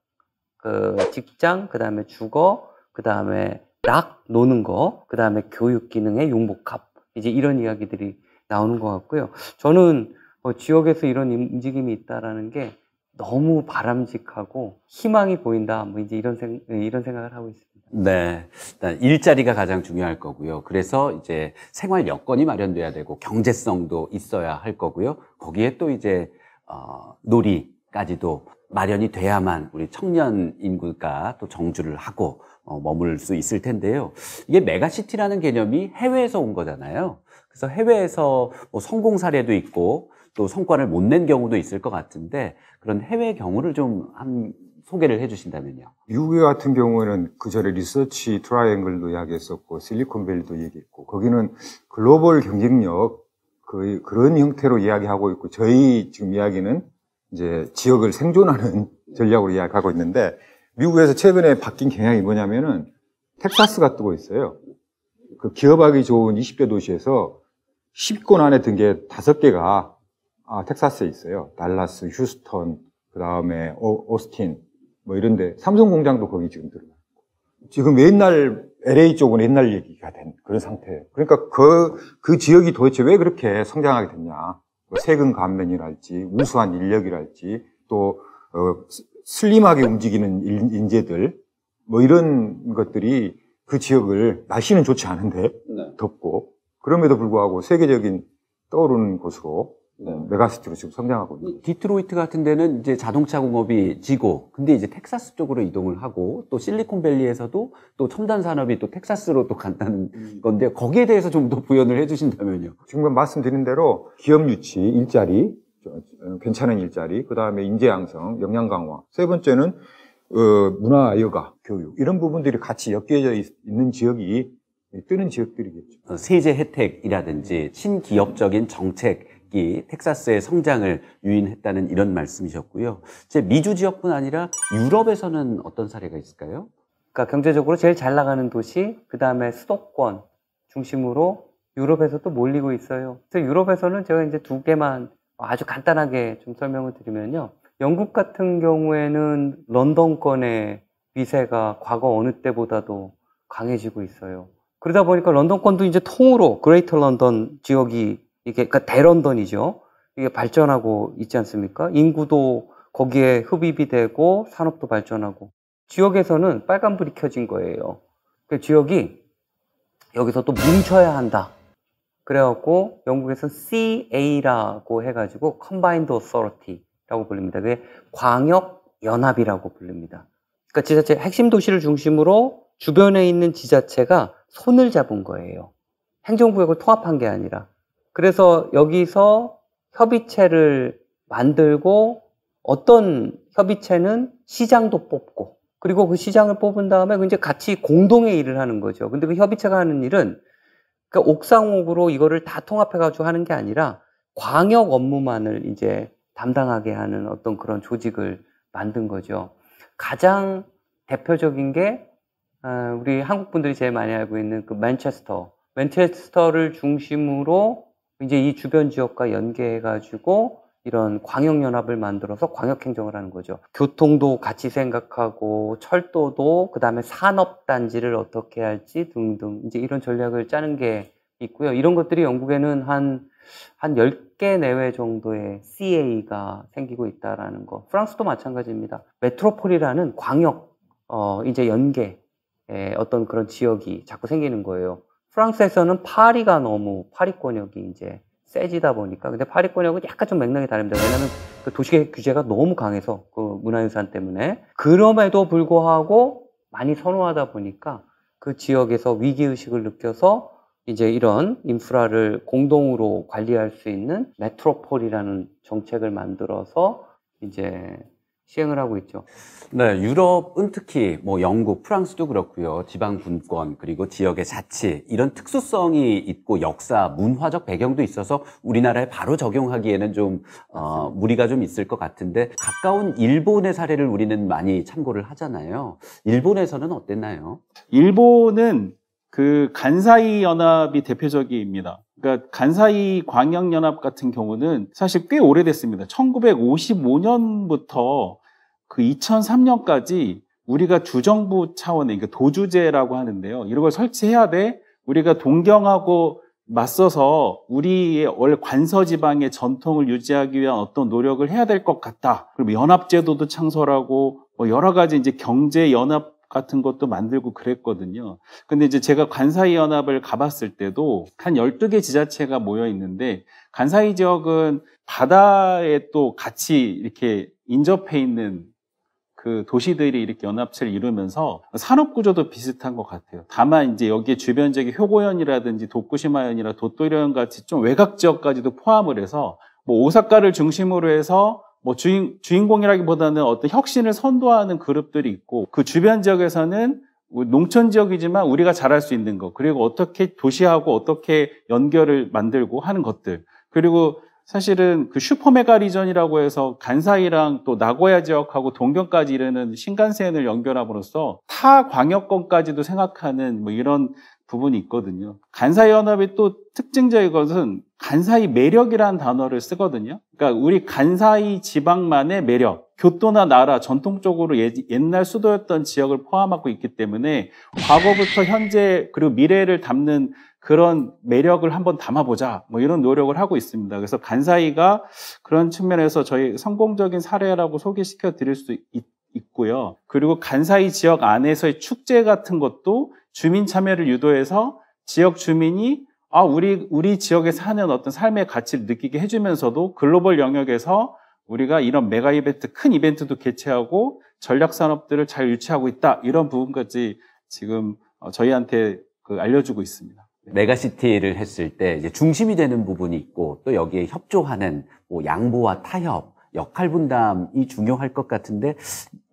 그 직장 그다음에 주거 그 다음에 락 노는 거, 그 다음에 교육 기능의 용복합 이제 이런 이야기들이 나오는 것 같고요. 저는 어, 지역에서 이런 움직임이 있다라는 게 너무 바람직하고 희망이 보인다. 뭐 이제 이런 생 네, 이런 생각을 하고 있습니다. 네. 일단 일자리가 가장 중요할 거고요. 그래서 이제 생활 여건이 마련돼야 되고 경제성도 있어야 할 거고요. 거기에 또 이제 어, 놀이까지도 마련이 돼야만 우리 청년 인구가 또 정주를 하고 어, 머물수 있을 텐데요. 이게 메가시티라는 개념이 해외에서 온 거잖아요. 그래서 해외에서 뭐 성공 사례도 있고 또 성과를 못 낸 경우도 있을 것 같은데 그런 해외 경우를 좀 한 소개를 해주신다면요. 미국의 같은 경우에는 그 전에 리서치 트라이앵글도 이야기했었고 실리콘밸리도 얘기했고 거기는 글로벌 경쟁력 그, 그런 형태로 이야기하고 있고 저희 지금 이야기는 이제 지역을 생존하는 전략으로 이야기하고 있는데 미국에서 최근에 바뀐 경향이 뭐냐면은 텍사스가 뜨고 있어요. 그 기업하기 좋은 20대 도시에서 10권 안에 든 게 5개가 아, 텍사스에 있어요. 달라스, 휴스턴, 그 다음에 어, 오스틴, 뭐 이런데 삼성 공장도 거기 지금 들어가 있고. 지금 옛날 LA 쪽은 옛날 얘기가 된 그런 상태예요. 그러니까 그, 그 지역이 도대체 왜 그렇게 성장하게 됐냐. 뭐 세금 감면이랄지, 우수한 인력이랄지, 또, 어, 슬림하게 움직이는 인재들 뭐 이런 것들이 그 지역을 날씨는 좋지 않은데 네. 덥고 그럼에도 불구하고 세계적인 떠오르는 곳으로 네. 메가시티로 지금 성장하고 있는 디트로이트 같은 데는 이제 자동차 공업이 지고 근데 이제 텍사스 쪽으로 이동을 하고 또 실리콘밸리에서도 또 첨단 산업이 또 텍사스로 또 간다는 음. 건데 거기에 대해서 좀 더 부연을 해주신다면요. 지금 말씀드린 대로 기업 유치, 일자리 어, 괜찮은 일자리, 그 다음에 인재 양성, 역량 강화. 세 번째는 어, 문화 여가 교육 이런 부분들이 같이 엮여져 있, 는 지역이 뜨는 지역들이겠죠. 어, 세제 혜택이라든지 친기업적인 정책이 텍사스의 성장을 유인했다는 이런 말씀이셨고요. 제 미주 지역뿐 아니라 유럽에서는 어떤 사례가 있을까요? 그러니까 경제적으로 제일 잘 나가는 도시, 그 다음에 수도권 중심으로 유럽에서도 몰리고 있어요. 그래서 유럽에서는 제가 이제 두 개만 어, 아주 간단하게 좀 설명을 드리면요. 영국 같은 경우에는 런던권의 위세가 과거 어느 때보다도 강해지고 있어요. 그러다 보니까 런던권도 이제 통으로 그레이터 런던 지역이 이게 그러니까 대런던이죠. 이게 발전하고 있지 않습니까? 인구도 거기에 흡입이 되고 산업도 발전하고 지역에서는 빨간불이 켜진 거예요. 그 지역이 여기서 또 뭉쳐야 한다. 그래갖고 영국에서는 CA라고 해가지고 Combined Authority라고 불립니다. 그게 광역 연합이라고 불립니다. 그러니까 지자체 핵심 도시를 중심으로 주변에 있는 지자체가 손을 잡은 거예요. 행정구역을 통합한 게 아니라. 그래서 여기서 협의체를 만들고 어떤 협의체는 시장도 뽑고 그리고 그 시장을 뽑은 다음에 이제 같이 공동의 일을 하는 거죠. 근데 그 협의체가 하는 일은 그러니까 옥상옥으로 이거를 다 통합해가지고 하는 게 아니라 광역 업무만을 이제 담당하게 하는 어떤 그런 조직을 만든 거죠. 가장 대표적인 게 아, 우리 한국 분들이 제일 많이 알고 있는 그 맨체스터, 맨체스터를 중심으로 이제 이 주변 지역과 연계해가지고 이런 광역연합을 만들어서 광역행정을 하는 거죠. 교통도 같이 생각하고, 철도도, 그 다음에 산업단지를 어떻게 할지 등등. 이제 이런 전략을 짜는 게 있고요. 이런 것들이 영국에는 한, 한 10개 내외 정도의 CA가 생기고 있다라는 거. 프랑스도 마찬가지입니다. 메트로폴이라는 광역, 어, 이제 연계, 어떤 그런 지역이 자꾸 생기는 거예요. 프랑스에서는 파리가 너무, 파리 권역이 이제 세지다 보니까 근데 파리권역은 약간 좀 맥락이 다릅니다. 왜냐하면 그도시계 규제가 너무 강해서 그 문화유산 때문에 그럼에도 불구하고 많이 선호하다 보니까 그 지역에서 위기 의식을 느껴서 이제 이런 인프라를 공동으로 관리할 수 있는 메트로폴이라는 정책을 만들어서 이제 시행을 하고 있죠. 네, 유럽은 특히 뭐 영국, 프랑스도 그렇고요. 지방 분권 그리고 지역의 자치 이런 특수성이 있고 역사, 문화적 배경도 있어서 우리나라에 바로 적용하기에는 좀 어, 무리가 좀 있을 것 같은데 가까운 일본의 사례를 우리는 많이 참고를 하잖아요. 일본에서는 어땠나요? 일본은 그 간사이 연합이 대표적입니다. 그러니까 간사이 광역 연합 같은 경우는 사실 꽤 오래됐습니다. 1955년부터 그 2003년까지 우리가 주정부 차원의 그러니까 도주제라고 하는데요. 이런 걸 설치해야 돼. 우리가 동경하고 맞서서 우리의 원래 관서 지방의 전통을 유지하기 위한 어떤 노력을 해야 될 것 같다. 그리고 연합제도도 창설하고 뭐 여러 가지 이제 경제 연합 같은 것도 만들고 그랬거든요. 근데 이제 제가 간사이 연합을 가봤을 때도 한 12개 지자체가 모여 있는데 간사이 지역은 바다에 또 같이 이렇게 인접해 있는 그 도시들이 이렇게 연합체를 이루면서 산업 구조도 비슷한 것 같아요. 다만 이제 여기에 주변 지역의 효고현이라든지 도쿠시마현이나 도토리현 같이 좀 외곽 지역까지도 포함을 해서 뭐 오사카를 중심으로 해서 뭐 주인, 주인공이라기보다는 어떤 혁신을 선도하는 그룹들이 있고 그 주변 지역에서는 농촌 지역이지만 우리가 잘할 수 있는 것 그리고 어떻게 도시하고 어떻게 연결을 만들고 하는 것들 그리고 사실은 그 슈퍼메가 리전이라고 해서 간사이랑 또 나고야 지역하고 동경까지 이르는 신간센을 연결함으로써 타 광역권까지도 생각하는 뭐 이런 부분이 있거든요. 간사이 연합이 또 특징적인 것은 간사이 매력이라는 단어를 쓰거든요. 그러니까 우리 간사이 지방만의 매력, 교토나 나라 전통적으로 옛날 수도였던 지역을 포함하고 있기 때문에 과거부터 현재 그리고 미래를 담는 그런 매력을 한번 담아보자 뭐 이런 노력을 하고 있습니다. 그래서 간사이가 그런 측면에서 저희 성공적인 사례라고 소개시켜 드릴 수 있, 있고요. 그리고 간사이 지역 안에서의 축제 같은 것도 주민 참여를 유도해서 지역 주민이 아, 우리, 우리 지역에 사는 어떤 삶의 가치를 느끼게 해주면서도 글로벌 영역에서 우리가 이런 메가 이벤트, 큰 이벤트도 개최하고 전략 산업들을 잘 유치하고 있다. 이런 부분까지 지금 어, 저희한테 그 알려주고 있습니다. 네. 메가시티를 했을 때 이제 중심이 되는 부분이 있고 또 여기에 협조하는 뭐 양보와 타협, 역할 분담이 중요할 것 같은데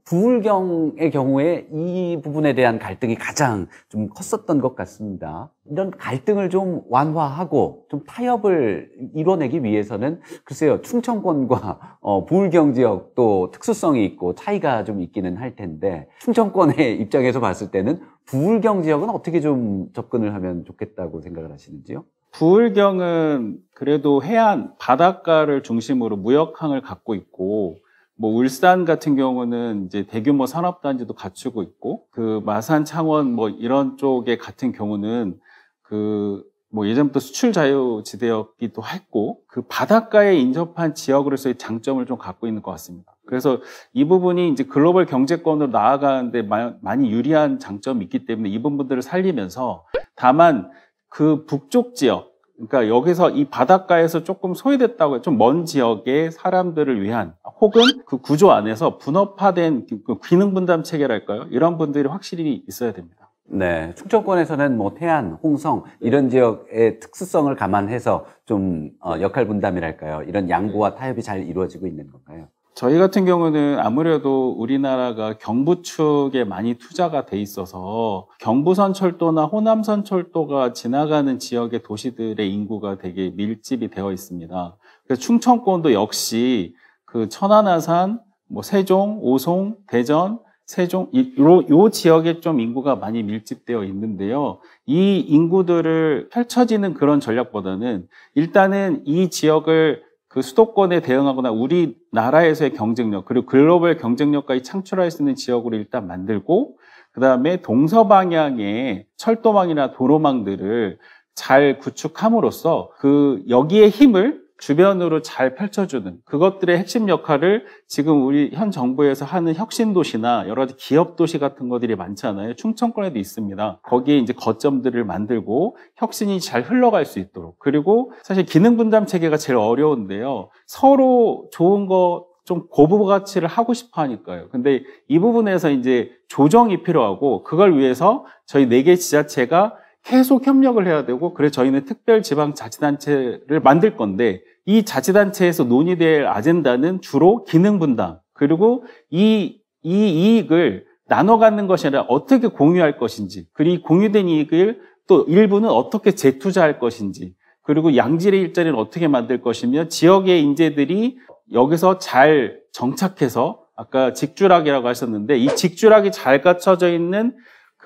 부울경의 경우에 이 부분에 대한 갈등이 가장 좀 컸었던 것 같습니다. 이런 갈등을 좀 완화하고 좀 타협을 이뤄내기 위해서는 글쎄요 충청권과 어, 부울경 지역도 특수성이 있고 차이가 좀 있기는 할 텐데 충청권의 *laughs* 입장에서 봤을 때는 부울경 지역은 어떻게 좀 접근을 하면 좋겠다고 생각을 하시는지요? 부울경은 그래도 해안 바닷가를 중심으로 무역항을 갖고 있고 뭐 울산 같은 경우는 이제 대규모 산업단지도 갖추고 있고 그 마산 창원 뭐 이런 쪽에 같은 경우는 그 뭐 예전부터 수출 자유 지대였기도 했고 그 바닷가에 인접한 지역으로서의 장점을 좀 갖고 있는 것 같습니다. 그래서 이 부분이 이제 글로벌 경제권으로 나아가는데 많이 유리한 장점이 있기 때문에 이 부분들을 살리면서 다만 그 북쪽 지역 그러니까 여기서 이 바닷가에서 조금 소외됐다고 좀 먼 지역의 사람들을 위한 혹은 그 구조 안에서 분업화된 그, 그 기능 분담 체계랄까요? 이런 분들이 확실히 있어야 됩니다. 네, 충청권에서는 뭐 태안, 홍성 이런 지역의 특수성을 감안해서 좀 어, 역할 분담이랄까요? 이런 양보와 타협이 잘 이루어지고 있는 건가요? 저희 같은 경우는 아무래도 우리나라가 경부 축에 많이 투자가 돼 있어서 경부선 철도나 호남선 철도가 지나가는 지역의 도시들의 인구가 되게 밀집이 되어 있습니다. 그래서 충청권도 역시 그 천안아산, 뭐 세종, 오송, 대전, 세종 요, 요 지역에 좀 인구가 많이 밀집되어 있는데요. 이 인구들을 펼쳐지는 그런 전략보다는 일단은 이 지역을 그 수도권에 대응하거나 우리나라에서의 경쟁력 그리고 글로벌 경쟁력까지 창출할 수 있는 지역으로 일단 만들고 그 다음에 동서 방향의 철도망이나 도로망들을 잘 구축함으로써 그 여기에 힘을 주변으로 잘 펼쳐주는 그것들의 핵심 역할을 지금 우리 현 정부에서 하는 혁신 도시나 여러 가지 기업 도시 같은 것들이 많잖아요. 충청권에도 있습니다. 거기에 이제 거점들을 만들고 혁신이 잘 흘러갈 수 있도록 그리고 사실 기능 분담 체계가 제일 어려운데요. 서로 좋은 거 좀 고부 가치를 하고 싶어 하니까요. 근데 이 부분에서 이제 조정이 필요하고 그걸 위해서 저희 네 개 지자체가 계속 협력을 해야 되고 그래 저희는 특별 지방 자치단체를 만들 건데 이 자치단체에서 논의될 아젠다는 주로 기능 분담 그리고 이, 이 이익을 나눠 갖는 것이 아니라 어떻게 공유할 것인지 그리고 공유된 이익을 또 일부는 어떻게 재투자할 것인지 그리고 양질의 일자리를 어떻게 만들 것이며 지역의 인재들이 여기서 잘 정착해서 아까 직주락이라고 하셨는데 이 직주락이 잘 갖춰져 있는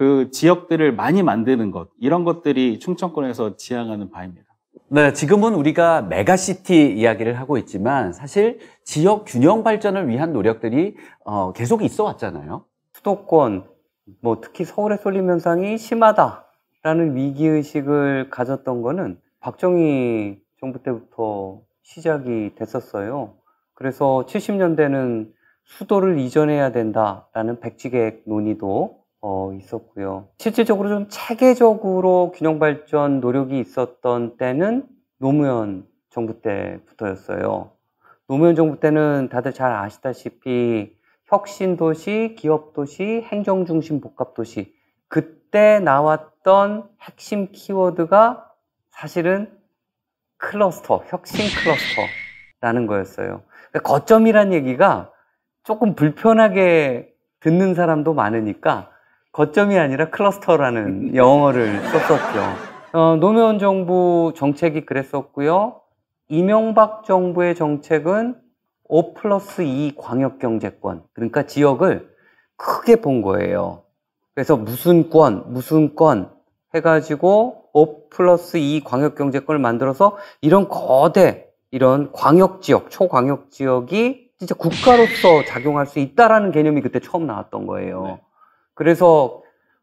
그 지역들을 많이 만드는 것 이런 것들이 충청권에서 지향하는 바입니다. 네, 지금은 우리가 메가시티 이야기를 하고 있지만 사실 지역 균형 발전을 위한 노력들이 어, 계속 있어 왔잖아요. 수도권, 뭐 특히 서울의 쏠림 현상이 심하다라는 위기 의식을 가졌던 거는 박정희 정부 때부터 시작이 됐었어요. 그래서 70년대는 수도를 이전해야 된다라는 백지 계획 논의도 어, 있었고요. 실질적으로 좀 체계적으로 균형 발전 노력이 있었던 때는 노무현 정부 때부터였어요. 노무현 정부 때는 다들 잘 아시다시피 혁신 도시, 기업 도시, 행정 중심 복합 도시. 그때 나왔던 핵심 키워드가 사실은 클러스터, 혁신 클러스터라는 거였어요. 그러니까 거점이란 얘기가 조금 불편하게 듣는 사람도 많으니까 거점이 아니라 클러스터라는 영어를 썼었죠. 어, 노무현 정부 정책이 그랬었고요. 이명박 정부의 정책은 5 플러스 2 e 광역경제권, 그러니까 지역을 크게 본 거예요. 그래서 무슨 권, 무슨 권 해가지고 5 플러스 2 e 광역경제권을 만들어서 이런 거대, 이런 광역지역, 초광역지역이 진짜 국가로서 작용할 수 있다라는 개념이 그때 처음 나왔던 거예요. 네. 그래서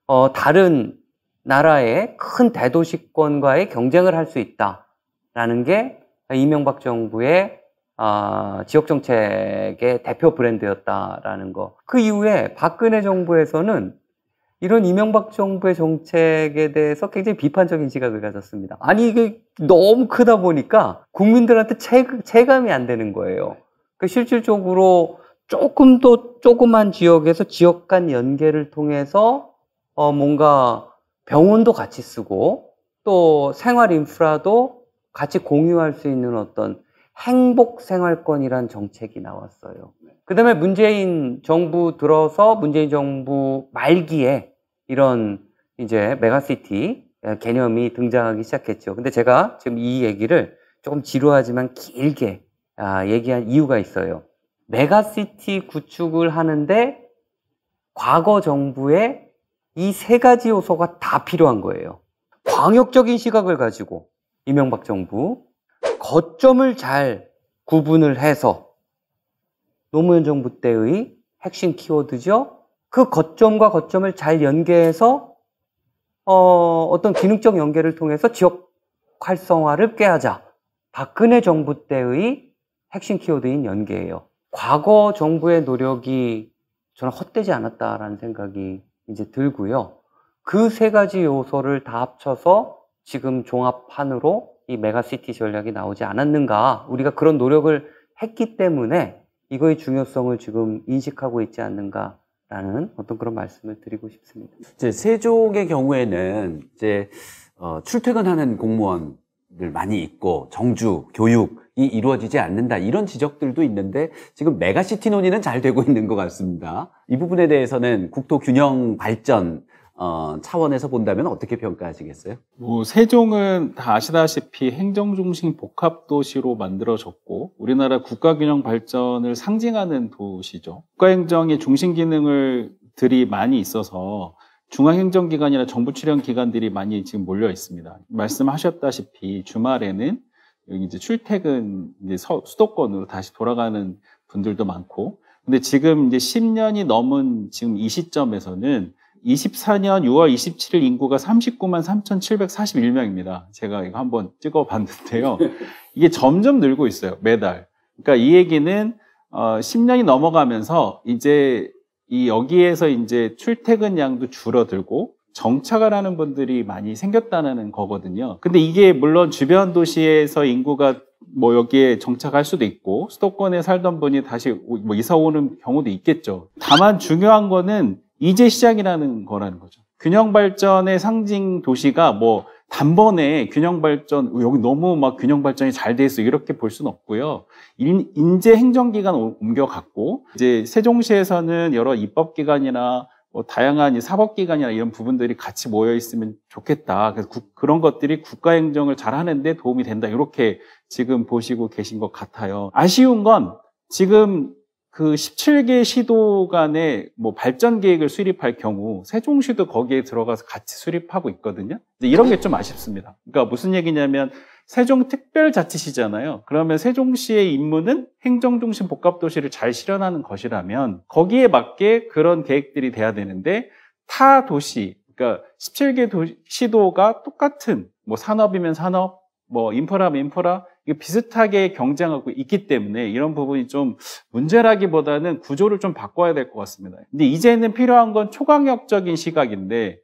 어, 다른 나라의 큰 대도시권과의 경쟁을 할 수 있다라는 게 이명박 정부의 어, 지역 정책의 대표 브랜드였다라는 거. 그 이후에 박근혜 정부에서는 이런 이명박 정부의 정책에 대해서 굉장히 비판적인 시각을 가졌습니다. 아니 이게 너무 크다 보니까 국민들한테 체, 체감이 안 되는 거예요. 그러니까 실질적으로 조금 더 조그만 지역에서 지역 간 연계를 통해서 어 뭔가 병원도 같이 쓰고 또 생활 인프라도 같이 공유할 수 있는 어떤 행복 생활권이란 정책이 나왔어요. 그 다음에 문재인 정부 들어서 문재인 정부 말기에 이런 이제 메가시티 개념이 등장하기 시작했죠. 근데 제가 지금 이 얘기를 조금 지루하지만 길게 아, 얘기한 이유가 있어요. 메가시티 구축을 하는데 과거 정부에이 세 가지 요소가 다 필요한 거예요. 광역적인 시각을 가지고 이명박 정부 거점을 잘 구분을 해서 노무현 정부 때의 핵심 키워드죠. 그 거점과 거점을 잘 연계해서 어, 어떤 기능적 연계를 통해서 지역 활성화를 꾀하자 박근혜 정부 때의 핵심 키워드인 연계예요. 과거 정부의 노력이 저는 헛되지 않았다라는 생각이 이제 들고요. 그 세 가지 요소를 다 합쳐서 지금 종합판으로 이 메가시티 전략이 나오지 않았는가. 우리가 그런 노력을 했기 때문에 이거의 중요성을 지금 인식하고 있지 않는가 라는 어떤 그런 말씀을 드리고 싶습니다. 이제 세족의 경우에는 이제 어, 출퇴근하는 공무원 많이 있고 정주, 교육이 이루어지지 않는다 이런 지적들도 있는데 지금 메가시티 논의는 잘 되고 있는 것 같습니다. 이 부분에 대해서는 국토균형 발전 어, 차원에서 본다면 어떻게 평가하시겠어요? 뭐 세종은 다 아시다시피 행정 중심 복합 도시로 만들어졌고 우리나라 국가 균형 발전을 상징하는 도시죠. 국가 행정의 중심 기능을 들이 많이 있어서 중앙행정기관이나 정부 출연 기관들이 많이 지금 몰려 있습니다. 말씀하셨다시피 주말에는 여기 이제 출퇴근 이제 서, 수도권으로 다시 돌아가는 분들도 많고, 근데 지금 이제 10년이 넘은 지금 이 시점에서는 24년 6월 27일 인구가 39만 3,741명입니다. 제가 이거 한번 찍어봤는데요. *laughs* 이게 점점 늘고 있어요 매달. 그러니까 이 얘기는 어, 10년이 넘어가면서 이제 이 여기에서 이제 출퇴근 양도 줄어들고 정착을 하는 분들이 많이 생겼다는 거거든요. 근데 이게 물론 주변 도시에서 인구가 뭐 여기에 정착할 수도 있고 수도권에 살던 분이 다시 뭐 이사 오는 경우도 있겠죠. 다만 중요한 거는 이제 시작이라는 거라는 거죠. 균형 발전의 상징 도시가 뭐 단번에 균형 발전 여기 너무 막 균형 발전이 잘 돼 있어 이렇게 볼 수는 없고요. 인재 행정기관 옮겨갔고 이제 세종시에서는 여러 입법기관이나 뭐 다양한 사법기관이나 이런 부분들이 같이 모여 있으면 좋겠다. 그래서 구, 그런 것들이 국가행정을 잘하는데 도움이 된다. 이렇게 지금 보시고 계신 것 같아요. 아쉬운 건 지금 그 17개 시도 간에 뭐 발전 계획을 수립할 경우 세종시도 거기에 들어가서 같이 수립하고 있거든요. 이런 게 좀 아쉽습니다. 그러니까 무슨 얘기냐면 세종특별자치시잖아요. 그러면 세종시의 임무는 행정중심 복합도시를 잘 실현하는 것이라면 거기에 맞게 그런 계획들이 돼야 되는데 타 도시, 그러니까 17개 도시, 시도가 똑같은 뭐 산업이면 산업, 뭐 인프라면 인프라 비슷하게 경쟁하고 있기 때문에 이런 부분이 좀 문제라기보다는 구조를 좀 바꿔야 될 것 같습니다. 근데 이제는 필요한 건 초강력적인 시각인데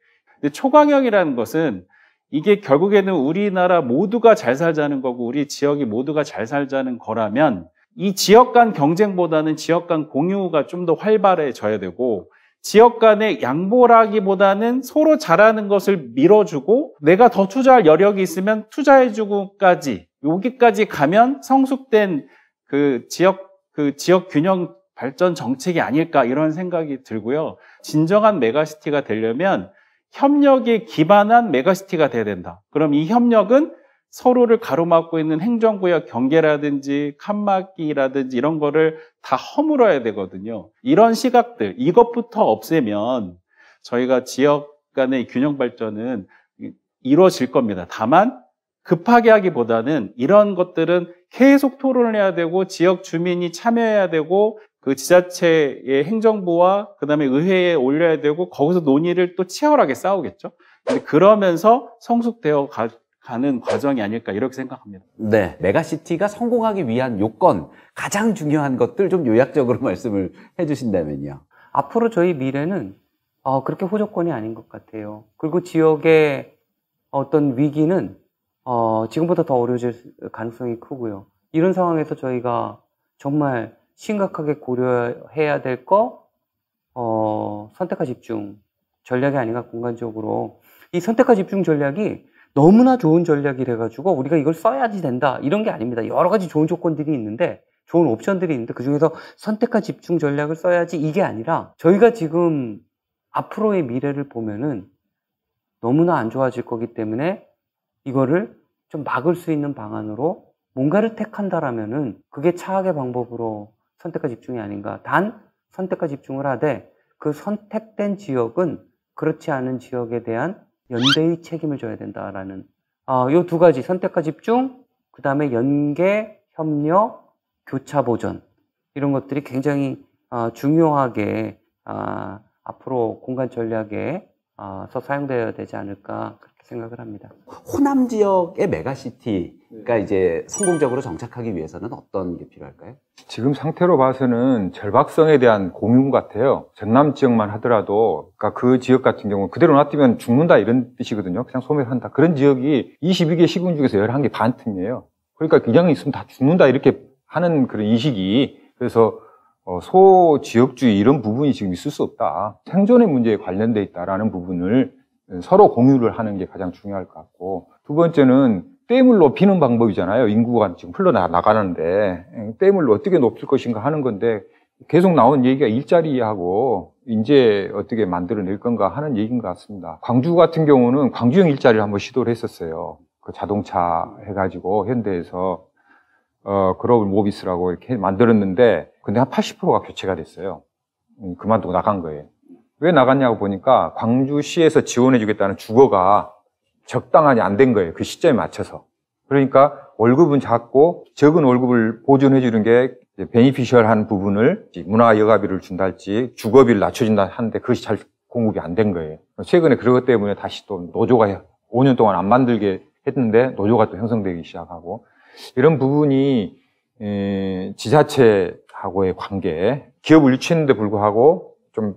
초강력이라는 것은 이게 결국에는 우리나라 모두가 잘 살자는 거고 우리 지역이 모두가 잘 살자는 거라면 이 지역 간 경쟁보다는 지역 간 공유가 좀 더 활발해져야 되고 지역 간의 양보라기보다는 서로 잘하는 것을 밀어주고 내가 더 투자할 여력이 있으면 투자해주고까지 여기까지 가면 성숙된 그 지역 그 지역 균형 발전 정책이 아닐까 이런 생각이 들고요. 진정한 메가시티가 되려면 협력에 기반한 메가시티가 돼야 된다. 그럼 이 협력은 서로를 가로막고 있는 행정구역 경계라든지 칸막기라든지 이런 거를 다 허물어야 되거든요. 이런 시각들 이것부터 없애면 저희가 지역 간의 균형 발전은 이루어질 겁니다. 다만 급하게 하기보다는 이런 것들은 계속 토론을 해야 되고 지역 주민이 참여해야 되고 그 지자체의 행정부와 그다음에 의회에 올려야 되고 거기서 논의를 또 치열하게 싸우겠죠. 근데 그러면서 성숙되어 가, 가는 과정이 아닐까 이렇게 생각합니다. 네, 메가시티가 성공하기 위한 요건 가장 중요한 것들 좀 요약적으로 *laughs* 말씀을 해주신다면요. 앞으로 저희 미래는 어, 그렇게 호조건이 아닌 것 같아요. 그리고 지역의 어떤 위기는 어, 지금보다 더 어려워질 가능성이 크고요. 이런 상황에서 저희가 정말 심각하게 고려해야 될 거, 어, 선택과 집중 전략이 아닌가 공간적으로. 이 선택과 집중 전략이 너무나 좋은 전략이 돼가지고 우리가 이걸 써야지 된다. 이런 게 아닙니다. 여러 가지 좋은 조건들이 있는데, 좋은 옵션들이 있는데, 그 중에서 선택과 집중 전략을 써야지 이게 아니라, 저희가 지금 앞으로의 미래를 보면은 너무나 안 좋아질 거기 때문에 이거를 좀 막을 수 있는 방안으로 뭔가를 택한다라면은 그게 차악의 방법으로 선택과 집중이 아닌가. 단 선택과 집중을 하되 그 선택된 지역은 그렇지 않은 지역에 대한 연대의 책임을 져야 된다라는 아, 요 두 가지 선택과 집중, 그 다음에 연계, 협력, 교차 보전 이런 것들이 굉장히 아, 중요하게 아, 앞으로 공간 전략에 아, 서 사용되어야 되지 않을까 생각을 합니다. 호남 지역의 메가시티가 네. 이제 성공적으로 정착하기 위해서는 어떤 게 필요할까요? 지금 상태로 봐서는 절박성에 대한 고민 같아요. 전남 지역만 하더라도 그러니까 그 지역 같은 경우 는 그대로 놔두면 죽는다 이런 뜻이거든요. 그냥 소멸한다. 그런 지역이 22개 시군 중에서 11개 반 틈이에요. 그러니까 그냥 있으면 다 죽는다 이렇게 하는 그런 인식이 그래서 어, 소지역주의 이런 부분이 지금 있을 수 없다. 생존의 문제에 관련돼 있다라는 부분을 서로 공유를 하는 게 가장 중요할 것 같고 두 번째는 떼물로 비는 방법이잖아요. 인구가 지금 흘러나가는데 떼물로 어떻게 높일 것인가 하는 건데 계속 나온 얘기가 일자리하고 인제 어떻게 만들어낼 건가 하는 얘기인 것 같습니다. 광주 같은 경우는 광주형 일자리를 한번 시도를 했었어요. 그 자동차 해가지고 현대에서 어, 그로블 모비스라고 이렇게 만들었는데 근데 한 80%가 교체가 됐어요. 그만두고 나간 거예요. 왜 나갔냐고 보니까 광주시에서 지원해주겠다는 주거가 적당하지 안된 거예요. 그 시점에 맞춰서. 그러니까 월급은 작고 적은 월급을 보존해주는 게 베니피셜한 부분을 문화 여가비를 준달지 주거비를 낮춰준다 하는데 그것이 잘 공급이 안 된 거예요. 최근에 그것 때문에 다시 또 노조가 5년 동안 안 만들게 했는데 노조가 또 형성되기 시작하고 이런 부분이 지자체하고의 관계, 기업을 유치했는데 불구하고 좀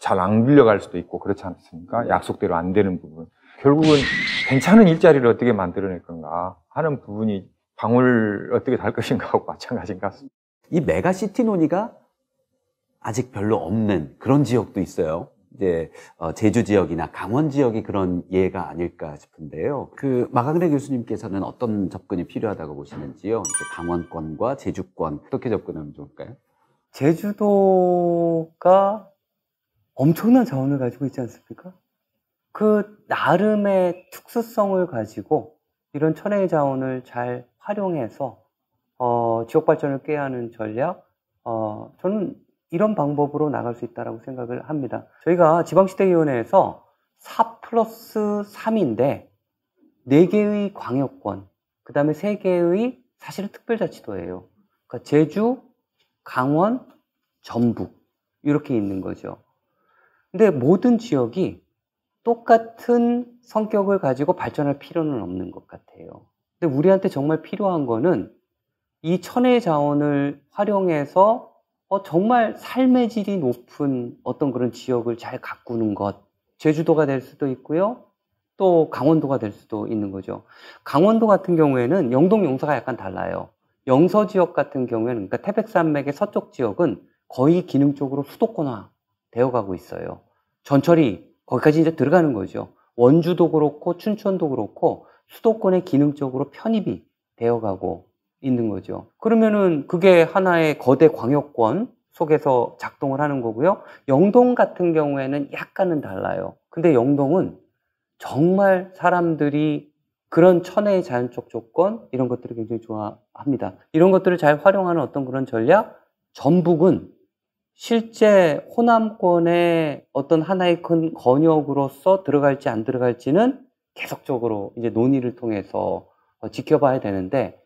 잘안 빌려갈 수도 있고 그렇지 않습니까? 약속대로 안 되는 부분. 결국은 괜찮은 일자리를 어떻게 만들어낼 건가 하는 부분이 방울 어떻게 달 것인가 하고 마찬가지인 것 같습니다. 이 메가시티 논의가 아직 별로 없는 그런 지역도 있어요. 이제 어, 제주 지역이나 강원 지역이 그런 예가 아닐까 싶은데요. 그 마강래 교수님께서는 어떤 접근이 필요하다고 보시는지요? 강원권과 제주권 어떻게 접근하면 좋을까요? 제주도가 엄청난 자원을 가지고 있지 않습니까? 그 나름의 특수성을 가지고 이런 천혜의 자원을 잘 활용해서 어, 지역 발전을 꾀하는 전략, 어, 저는 이런 방법으로 나갈 수 있다라고 생각을 합니다. 저희가 지방시대위원회에서 4 플러스 3인데 4개의 광역권, 그 다음에 3개의 사실은 특별자치도예요. 그러니까 제주, 강원, 전북 이렇게 있는 거죠. 근데 모든 지역이 똑같은 성격을 가지고 발전할 필요는 없는 것 같아요. 근데 우리한테 정말 필요한 거는 이 천혜의 자원을 활용해서 어, 정말 삶의 질이 높은 어떤 그런 지역을 잘 가꾸는 것. 제주도가 될 수도 있고요. 또 강원도가 될 수도 있는 거죠. 강원도 같은 경우에는 영동 용사가 약간 달라요. 영서 지역 같은 경우에는 그러니까 태백산맥의 서쪽 지역은 거의 기능적으로 수도권화 되어가고 있어요. 전철이 거기까지 이제 들어가는 거죠. 원주도 그렇고 춘천도 그렇고 수도권의 기능적으로 편입이 되어가고 있는 거죠. 그러면은 그게 하나의 거대 광역권 속에서 작동을 하는 거고요. 영동 같은 경우에는 약간은 달라요. 근데 영동은 정말 사람들이 그런 천혜의 자연적 조건 이런 것들을 굉장히 좋아합니다. 이런 것들을 잘 활용하는 어떤 그런 전략 전북은 실제 호남권의 어떤 하나의 큰 권역으로서 들어갈지 안 들어갈지는 계속적으로 이제 논의를 통해서 어, 지켜봐야 되는데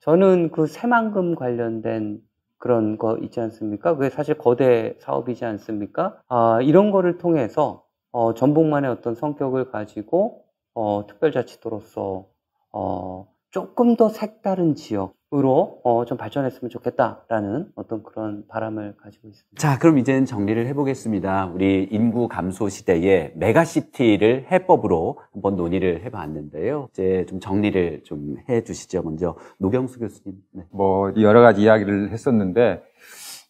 저는 그 새만금 관련된 그런 거 있지 않습니까? 그게 사실 거대 사업이지 않습니까? 아, 이런 거를 통해서 어, 전북만의 어떤 성격을 가지고 어, 특별자치도로서 어, 조금 더 색다른 지역, 으로 어, 좀 발전했으면 좋겠다라는 어떤 그런 바람을 가지고 있습니다. 자, 그럼 이제는 정리를 해보겠습니다. 우리 인구 감소 시대에 메가시티를 해법으로 한번 논의를 해봤는데요. 이제 좀 정리를 좀 해주시죠. 먼저 노경수 교수님. 네. 뭐 여러 가지 이야기를 했었는데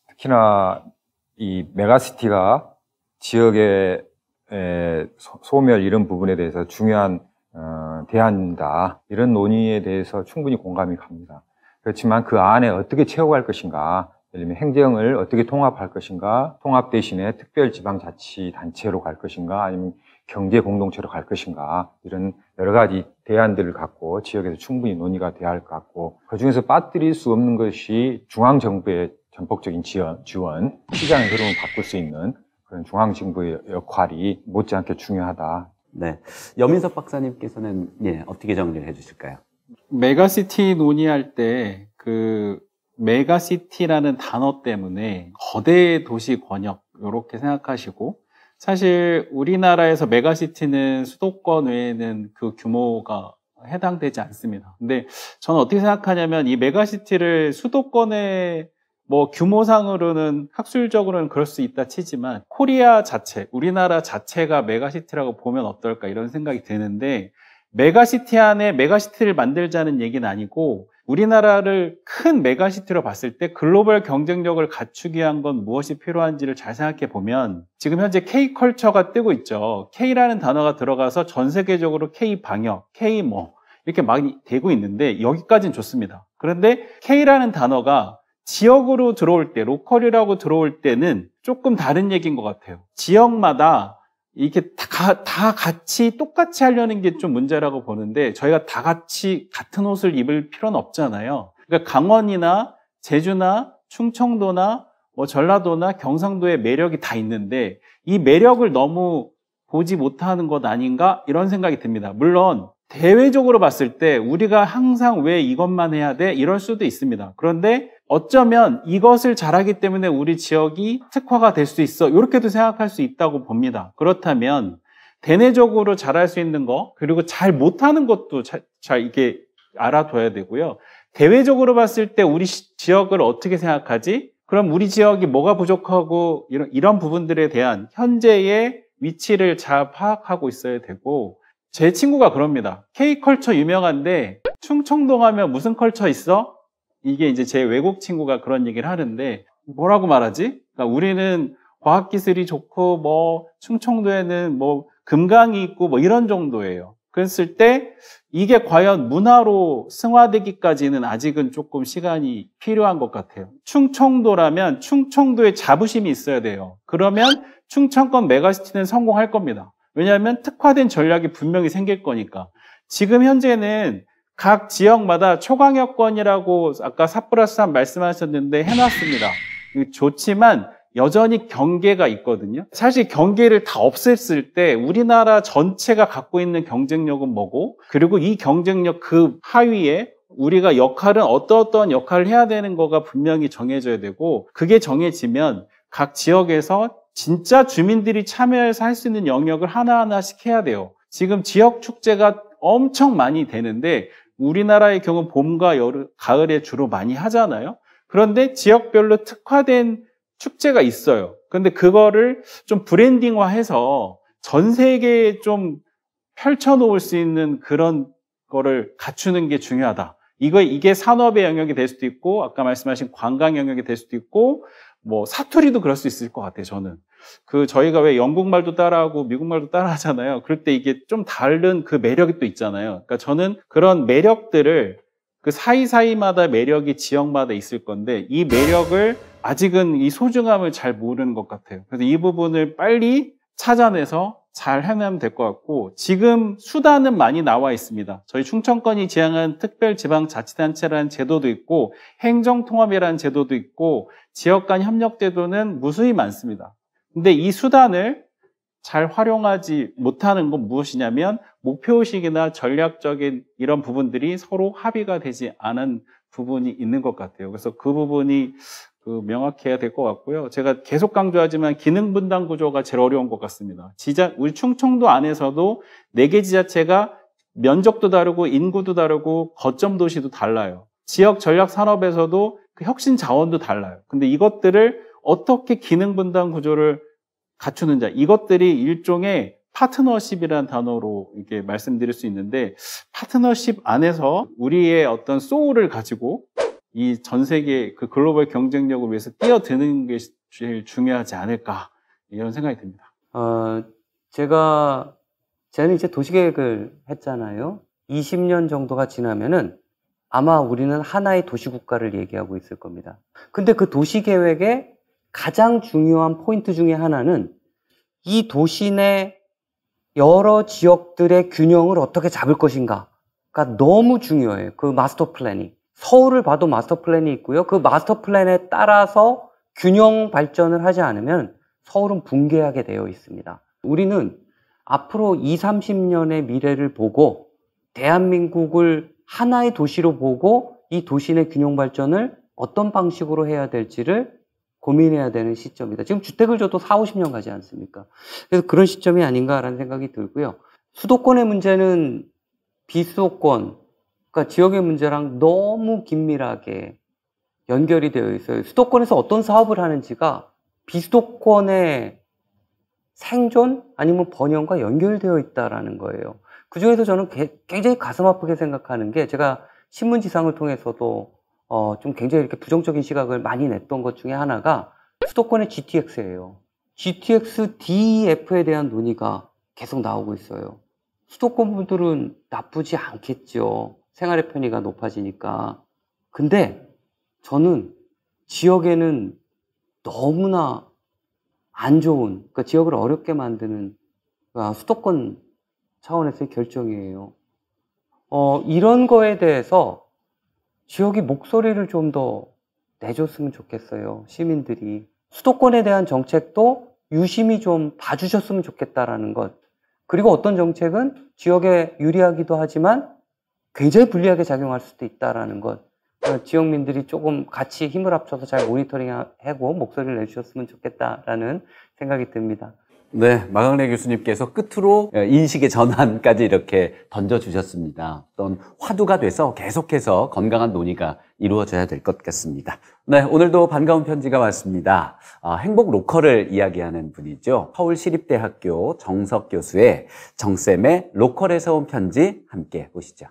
특히나 이 메가시티가 지역의 에, 소멸 이런 부분에 대해서 중요한 어, 대안이다 이런 논의에 대해서 충분히 공감이 갑니다. 그렇지만 그 안에 어떻게 채워갈 것인가, 예를 들면 행정을 어떻게 통합할 것인가, 통합 대신에 특별지방자치단체로 갈 것인가, 아니면 경제 공동체로 갈 것인가, 이런 여러 가지 대안들을 갖고 지역에서 충분히 논의가 돼야 할 것 같고, 그 중에서 빠뜨릴 수 없는 것이 중앙정부의 전폭적인 지원, 시장 의 흐름을 바꿀 수 있는 그런 중앙정부의 역할이 못지않게 중요하다. 네. 여민석 박사님께서는, 예, 어떻게 정리를 해 주실까요? 메가시티 논의할 때 그 메가시티라는 단어 때문에 거대 도시 권역 이렇게 생각하시고 사실 우리나라에서 메가시티는 수도권 외에는 그 규모가 해당되지 않습니다. 근데 저는 어떻게 생각하냐면 이 메가시티를 수도권의뭐 규모상으로는 학술적으로는 그럴 수 있다 치지만 코리아 자체, 우리나라 자체가 메가시티라고 보면 어떨까 이런 생각이 드는데 메가시티 안에 메가시티를 만들자는 얘기는 아니고 우리나라를 큰 메가시티로 봤을 때 글로벌 경쟁력을 갖추기 위한 건 무엇이 필요한지를 잘 생각해 보면 지금 현재 K컬처가 뜨고 있죠. K라는 단어가 들어가서 전 세계적으로 K방역, K뭐 이렇게 많이 되고 있는데 여기까지는 좋습니다. 그런데 K라는 단어가 지역으로 들어올 때, 로컬이라고 들어올 때는 조금 다른 얘기인 것 같아요. 지역마다 이렇게 다, 다 같이 똑같이 하려는 게 좀 문제라고 보는데 저희가 다 같이 같은 옷을 입을 필요는 없잖아요. 그러니까 강원이나 제주나 충청도나 뭐 전라도나 경상도의 매력이 다 있는데 이 매력을 너무 보지 못하는 것 아닌가 이런 생각이 듭니다. 물론 대외적으로 봤을 때 우리가 항상 왜 이것만 해야 돼 이럴 수도 있습니다. 그런데 어쩌면 이것을 잘하기 때문에 우리 지역이 특화가 될 수 있어. 이렇게도 생각할 수 있다고 봅니다. 그렇다면 대내적으로 잘할 수 있는 거 그리고 잘 못하는 것도 잘, 잘 이게 알아둬야 되고요. 대외적으로 봤을 때 우리 지역을 어떻게 생각하지? 그럼 우리 지역이 뭐가 부족하고 이런 이런 부분들에 대한 현재의 위치를 잘 파악하고 있어야 되고 제 친구가 그럽니다. K 컬처 유명한데 충청동 하면 무슨 컬처 있어? 이게 이제 제 외국 친구가 그런 얘기를 하는데 뭐라고 말하지? 그러니까 우리는 과학 기술이 좋고 뭐 충청도에는 뭐 금강이 있고 뭐 이런 정도예요. 그랬을 때 이게 과연 문화로 승화되기까지는 아직은 조금 시간이 필요한 것 같아요. 충청도라면 충청도에 자부심이 있어야 돼요. 그러면 충청권 메가시티는 성공할 겁니다. 왜냐하면 특화된 전략이 분명히 생길 거니까. 지금 현재는 각 지역마다 초강력권이라고 아까 사프라스한 말씀하셨는데 해놨습니다. 좋지만 여전히 경계가 있거든요. 사실 경계를 다 없앴을 때 우리나라 전체가 갖고 있는 경쟁력은 뭐고 그리고 이 경쟁력 그 하위에 우리가 역할은 어떠어떠한 역할을 해야 되는 거가 분명히 정해져야 되고 그게 정해지면 각 지역에서 진짜 주민들이 참여해서 할 수 있는 영역을 하나하나씩 해야 돼요. 지금 지역 축제가 엄청 많이 되는데 우리나라의 경우 봄과 여름, 가을에 주로 많이 하잖아요. 그런데 지역별로 특화된 축제가 있어요. 그런데 그거를 좀 브랜딩화해서 전 세계에 좀 펼쳐놓을 수 있는 그런 거를 갖추는 게 중요하다. 이거 이게 산업의 영역이 될 수도 있고 아까 말씀하신 관광 영역이 될 수도 있고 뭐 사투리도 그럴 수 있을 것 같아요. 저는 그 저희가 왜 영국 말도 따라하고 미국 말도 따라하잖아요. 그럴 때 이게 좀 다른 그 매력이 또 있잖아요. 그러니까 저는 그런 매력들을 그 사이사이마다 매력이 지역마다 있을 건데 이 매력을 아직은 이 소중함을 잘 모르는 것 같아요. 그래서 이 부분을 빨리 찾아내서 잘 해내면 될 것 같고 지금 수단은 많이 나와 있습니다. 저희 충청권이 지향한 특별지방자치단체라는 제도도 있고 행정통합이라는 제도도 있고 지역 간 협력 제도는 무수히 많습니다. 근데 이 수단을 잘 활용하지 못하는 건 무엇이냐면 목표의식이나 전략적인 이런 부분들이 서로 합의가 되지 않은 부분이 있는 것 같아요. 그래서 그 부분이 그 명확해야 될 것 같고요. 제가 계속 강조하지만 기능 분담 구조가 제일 어려운 것 같습니다. 지자 우리 충청도 안에서도 네 개 지자체가 면적도 다르고 인구도 다르고 거점 도시도 달라요. 지역 전략 산업에서도 그 혁신 자원도 달라요. 근데 이것들을 어떻게 기능 분담 구조를 갖추는 자 이것들이 일종의 파트너십이라는 단어로 이렇게 말씀드릴 수 있는데 파트너십 안에서 우리의 어떤 소울을 가지고 이 전 세계 그 글로벌 경쟁력을 위해서 뛰어드는 게 제일 중요하지 않을까 이런 생각이 듭니다. 어, 제가 저는 이제 도시계획을 했잖아요. 20년 정도가 지나면은 아마 우리는 하나의 도시국가를 얘기하고 있을 겁니다. 근데 그 도시계획에 가장 중요한 포인트 중의 하나는 이 도시 내 여러 지역들의 균형을 어떻게 잡을 것인가가 너무 중요해요. 그 마스터 플랜이. 서울을 봐도 마스터 플랜이 있고요. 그 마스터 플랜에 따라서 균형 발전을 하지 않으면 서울은 붕괴하게 되어 있습니다. 우리는 앞으로 20, 30년의 미래를 보고 대한민국을 하나의 도시로 보고 이 도시 내 균형 발전을 어떤 방식으로 해야 될지를 고민해야 되는 시점이다. 지금 주택을 줘도 4, 50년 가지 않습니까? 그래서 그런 시점이 아닌가라는 생각이 들고요. 수도권의 문제는 비수도권, 그러니까 지역의 문제랑 너무 긴밀하게 연결이 되어 있어요. 수도권에서 어떤 사업을 하는지가 비수도권의 생존 아니면 번영과 연결되어 있다라는 거예요. 그 중에서 저는 굉장히 가슴 아프게 생각하는 게 제가 신문지상을 통해서도 어, 좀 굉장히 이렇게 부정적인 시각을 많이 냈던 것 중에 하나가 수도권의 GTX예요. GTX DF에 대한 논의가 계속 나오고 있어요. 수도권 분들은 나쁘지 않겠죠. 생활의 편의가 높아지니까. 근데 저는 지역에는 너무나 안 좋은, 그러니까 지역을 어렵게 만드는 아, 수도권 차원에서의 결정이에요. 어, 이런 거에 대해서 지역이 목소리를 좀 더 내줬으면 좋겠어요. 시민들이. 수도권에 대한 정책도 유심히 좀 봐주셨으면 좋겠다라는 것. 그리고 어떤 정책은 지역에 유리하기도 하지만 굉장히 불리하게 작용할 수도 있다라는 것. 그러니까 지역민들이 조금 같이 힘을 합쳐서 잘 모니터링하고 목소리를 내주셨으면 좋겠다라는 생각이 듭니다. 네, 마강래 교수님께서 끝으로 어, 인식의 전환까지 이렇게 던져주셨습니다. 어떤 화두가 돼서 계속해서 건강한 논의가 이루어져야 될 것 같습니다. 네, 오늘도 반가운 편지가 왔습니다. 아, 행복 로컬을 이야기하는 분이죠. 서울시립대학교 정석 교수의 정쌤의 로컬에서 온 편지 함께 보시죠.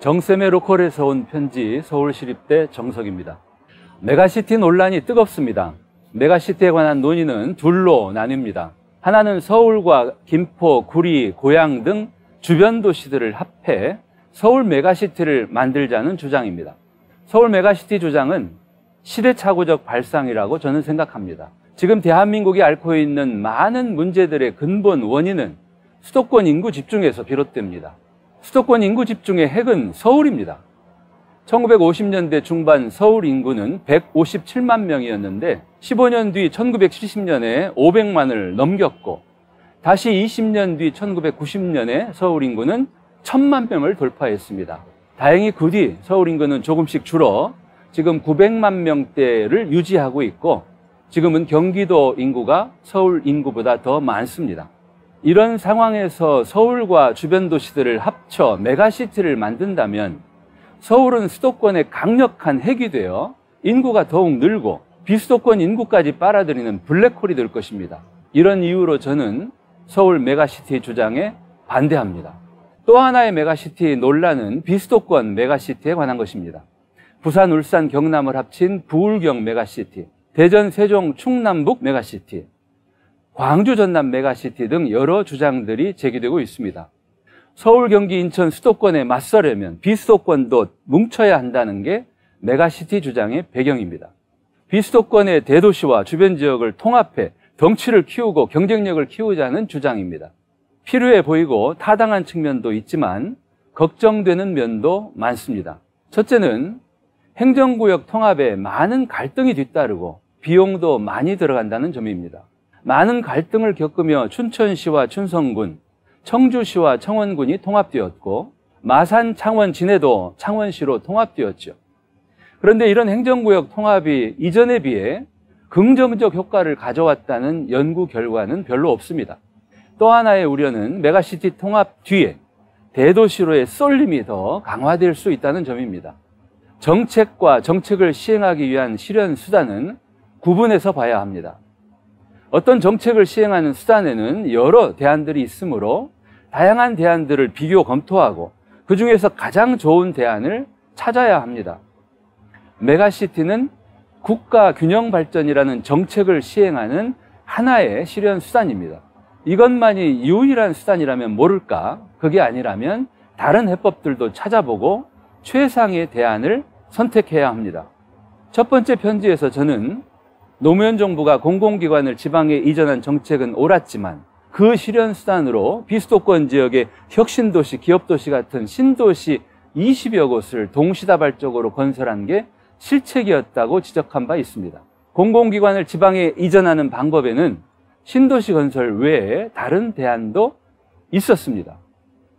정쌤의 로컬에서 온 편지 서울시립대 정석입니다. 메가시티 논란이 뜨겁습니다. 메가시티에 관한 논의는 둘로 나뉩니다. 하나는 서울과 김포, 구리, 고향등 주변 도시들을 합해 서울 메가시티를 만들자는 주장입니다. 서울 메가시티 주장은 시대착오적 발상이라고 저는 생각합니다. 지금 대한민국이 앓고 있는 많은 문제들의 근본 원인은 수도권 인구 집중에서 비롯됩니다. 수도권 인구 집중의 핵은 서울입니다. 1950년대 중반 서울 인구는 157만 명이었는데 15년 뒤 1970년에 500만을 넘겼고 다시 20년 뒤 1990년에 서울 인구는 1000만 명을 돌파했습니다. 다행히 그 뒤 서울 인구는 조금씩 줄어 지금 900만 명대를 유지하고 있고 지금은 경기도 인구가 서울 인구보다 더 많습니다. 이런 상황에서 서울과 주변 도시들을 합쳐 메가시티를 만든다면 서울은 수도권의 강력한 핵이 되어 인구가 더욱 늘고 비수도권 인구까지 빨아들이는 블랙홀이 될 것입니다. 이런 이유로 저는 서울 메가시티 주장에 반대합니다. 또 하나의 메가시티 논란은 비수도권 메가시티에 관한 것입니다. 부산, 울산, 경남을 합친 부울경 메가시티, 대전, 세종, 충남북 메가시티, 광주 전남 메가시티 등 여러 주장들이 제기되고 있습니다. 서울, 경기, 인천 수도권에 맞서려면 비수도권도 뭉쳐야 한다는 게 메가시티 주장의 배경입니다. 비수도권의 대도시와 주변 지역을 통합해 덩치를 키우고 경쟁력을 키우자는 주장입니다. 필요해 보이고 타당한 측면도 있지만 걱정되는 면도 많습니다. 첫째는 행정구역 통합에 많은 갈등이 뒤따르고 비용도 많이 들어간다는 점입니다. 많은 갈등을 겪으며 춘천시와 춘성군, 청주시와 청원군이 통합되었고 마산, 창원, 진해도 창원시로 통합되었죠. 그런데 이런 행정구역 통합이 이전에 비해 긍정적 효과를 가져왔다는 연구 결과는 별로 없습니다. 또 하나의 우려는 메가시티 통합 뒤에 대도시로의 쏠림이 더 강화될 수 있다는 점입니다. 정책과 정책을 시행하기 위한 실현 수단은 구분해서 봐야 합니다. 어떤 정책을 시행하는 수단에는 여러 대안들이 있으므로 다양한 대안들을 비교 검토하고 그 중에서 가장 좋은 대안을 찾아야 합니다. 메가시티는 국가 균형 발전이라는 정책을 시행하는 하나의 실현 수단입니다. 이것만이 유일한 수단이라면 모를까? 그게 아니라면 다른 해법들도 찾아보고 최상의 대안을 선택해야 합니다. 첫 번째 편지에서 저는 노무현 정부가 공공기관을 지방에 이전한 정책은 옳았지만 그 실현 수단으로 비수도권 지역의 혁신도시, 기업도시 같은 신도시 20여 곳을 동시다발적으로 건설한 게 실책이었다고 지적한 바 있습니다. 공공기관을 지방에 이전하는 방법에는 신도시 건설 외에 다른 대안도 있었습니다.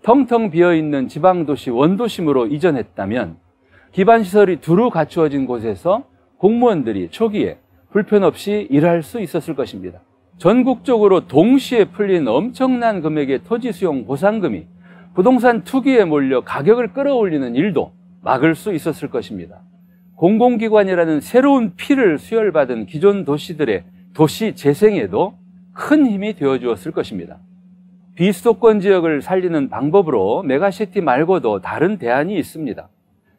텅텅 비어있는 지방도시 원도심으로 이전했다면 기반시설이 두루 갖추어진 곳에서 공무원들이 초기에 불편 없이 일할 수 있었을 것입니다. 전국적으로 동시에 풀린 엄청난 금액의 토지 수용 보상금이 부동산 투기에 몰려 가격을 끌어올리는 일도 막을 수 있었을 것입니다. 공공기관이라는 새로운 피를 수혈받은 기존 도시들의 도시 재생에도 큰 힘이 되어 주었을 것입니다. 비수도권 지역을 살리는 방법으로 메가시티 말고도 다른 대안이 있습니다.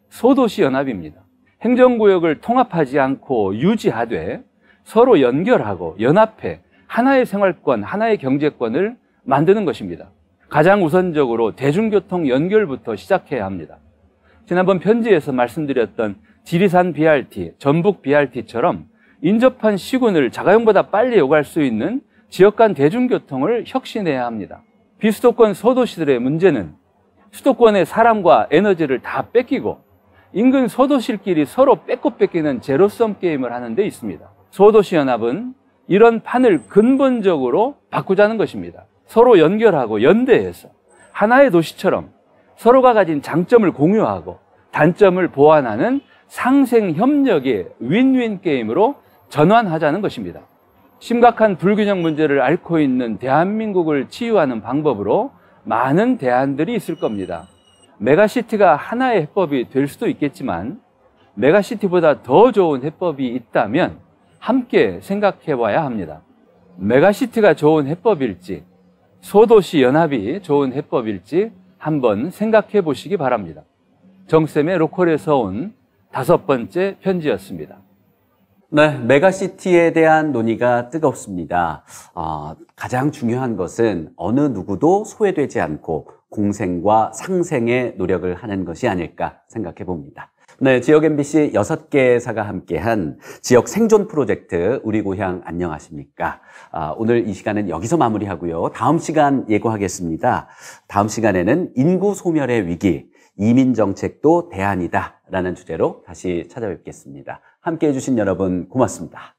소도시 연합입니다. 행정구역을 통합하지 않고 유지하되 서로 연결하고 연합해 하나의 생활권, 하나의 경제권을 만드는 것입니다. 가장 우선적으로 대중교통 연결부터 시작해야 합니다. 지난번 편지에서 말씀드렸던 지리산 BRT, 전북 BRT처럼 인접한 시군을 자가용보다 빨리 요구할 수 있는 지역 간 대중교통을 혁신해야 합니다. 비수도권 소도시들의 문제는 수도권의 사람과 에너지를 다 뺏기고 인근 소도시끼리 서로 빼고 뺏기는 제로섬 게임을 하는 데 있습니다. 소도시 연합은 이런 판을 근본적으로 바꾸자는 것입니다. 서로 연결하고 연대해서 하나의 도시처럼 서로가 가진 장점을 공유하고 단점을 보완하는 상생 협력의 윈윈 게임으로 전환하자는 것입니다. 심각한 불균형 문제를 앓고 있는 대한민국을 치유하는 방법으로 많은 대안들이 있을 겁니다. 메가시티가 하나의 해법이 될 수도 있겠지만 메가시티보다 더 좋은 해법이 있다면 함께 생각해 봐야 합니다. 메가시티가 좋은 해법일지 소도시 연합이 좋은 해법일지 한번 생각해 보시기 바랍니다. 정쌤의 로컬에서 온 다섯 번째 편지였습니다. 네, 메가시티에 대한 논의가 뜨겁습니다. 어, 가장 중요한 것은 어느 누구도 소외되지 않고 공생과 상생의 노력을 하는 것이 아닐까 생각해 봅니다. 네, 지역 MBC 6개사가 함께한 지역 생존 프로젝트 우리 고향 안녕하십니까? 아, 오늘 이 시간은 여기서 마무리하고요. 다음 시간 예고하겠습니다. 다음 시간에는 인구 소멸의 위기, 이민 정책도 대안이다 라는 주제로 다시 찾아뵙겠습니다. 함께 해주신 여러분 고맙습니다.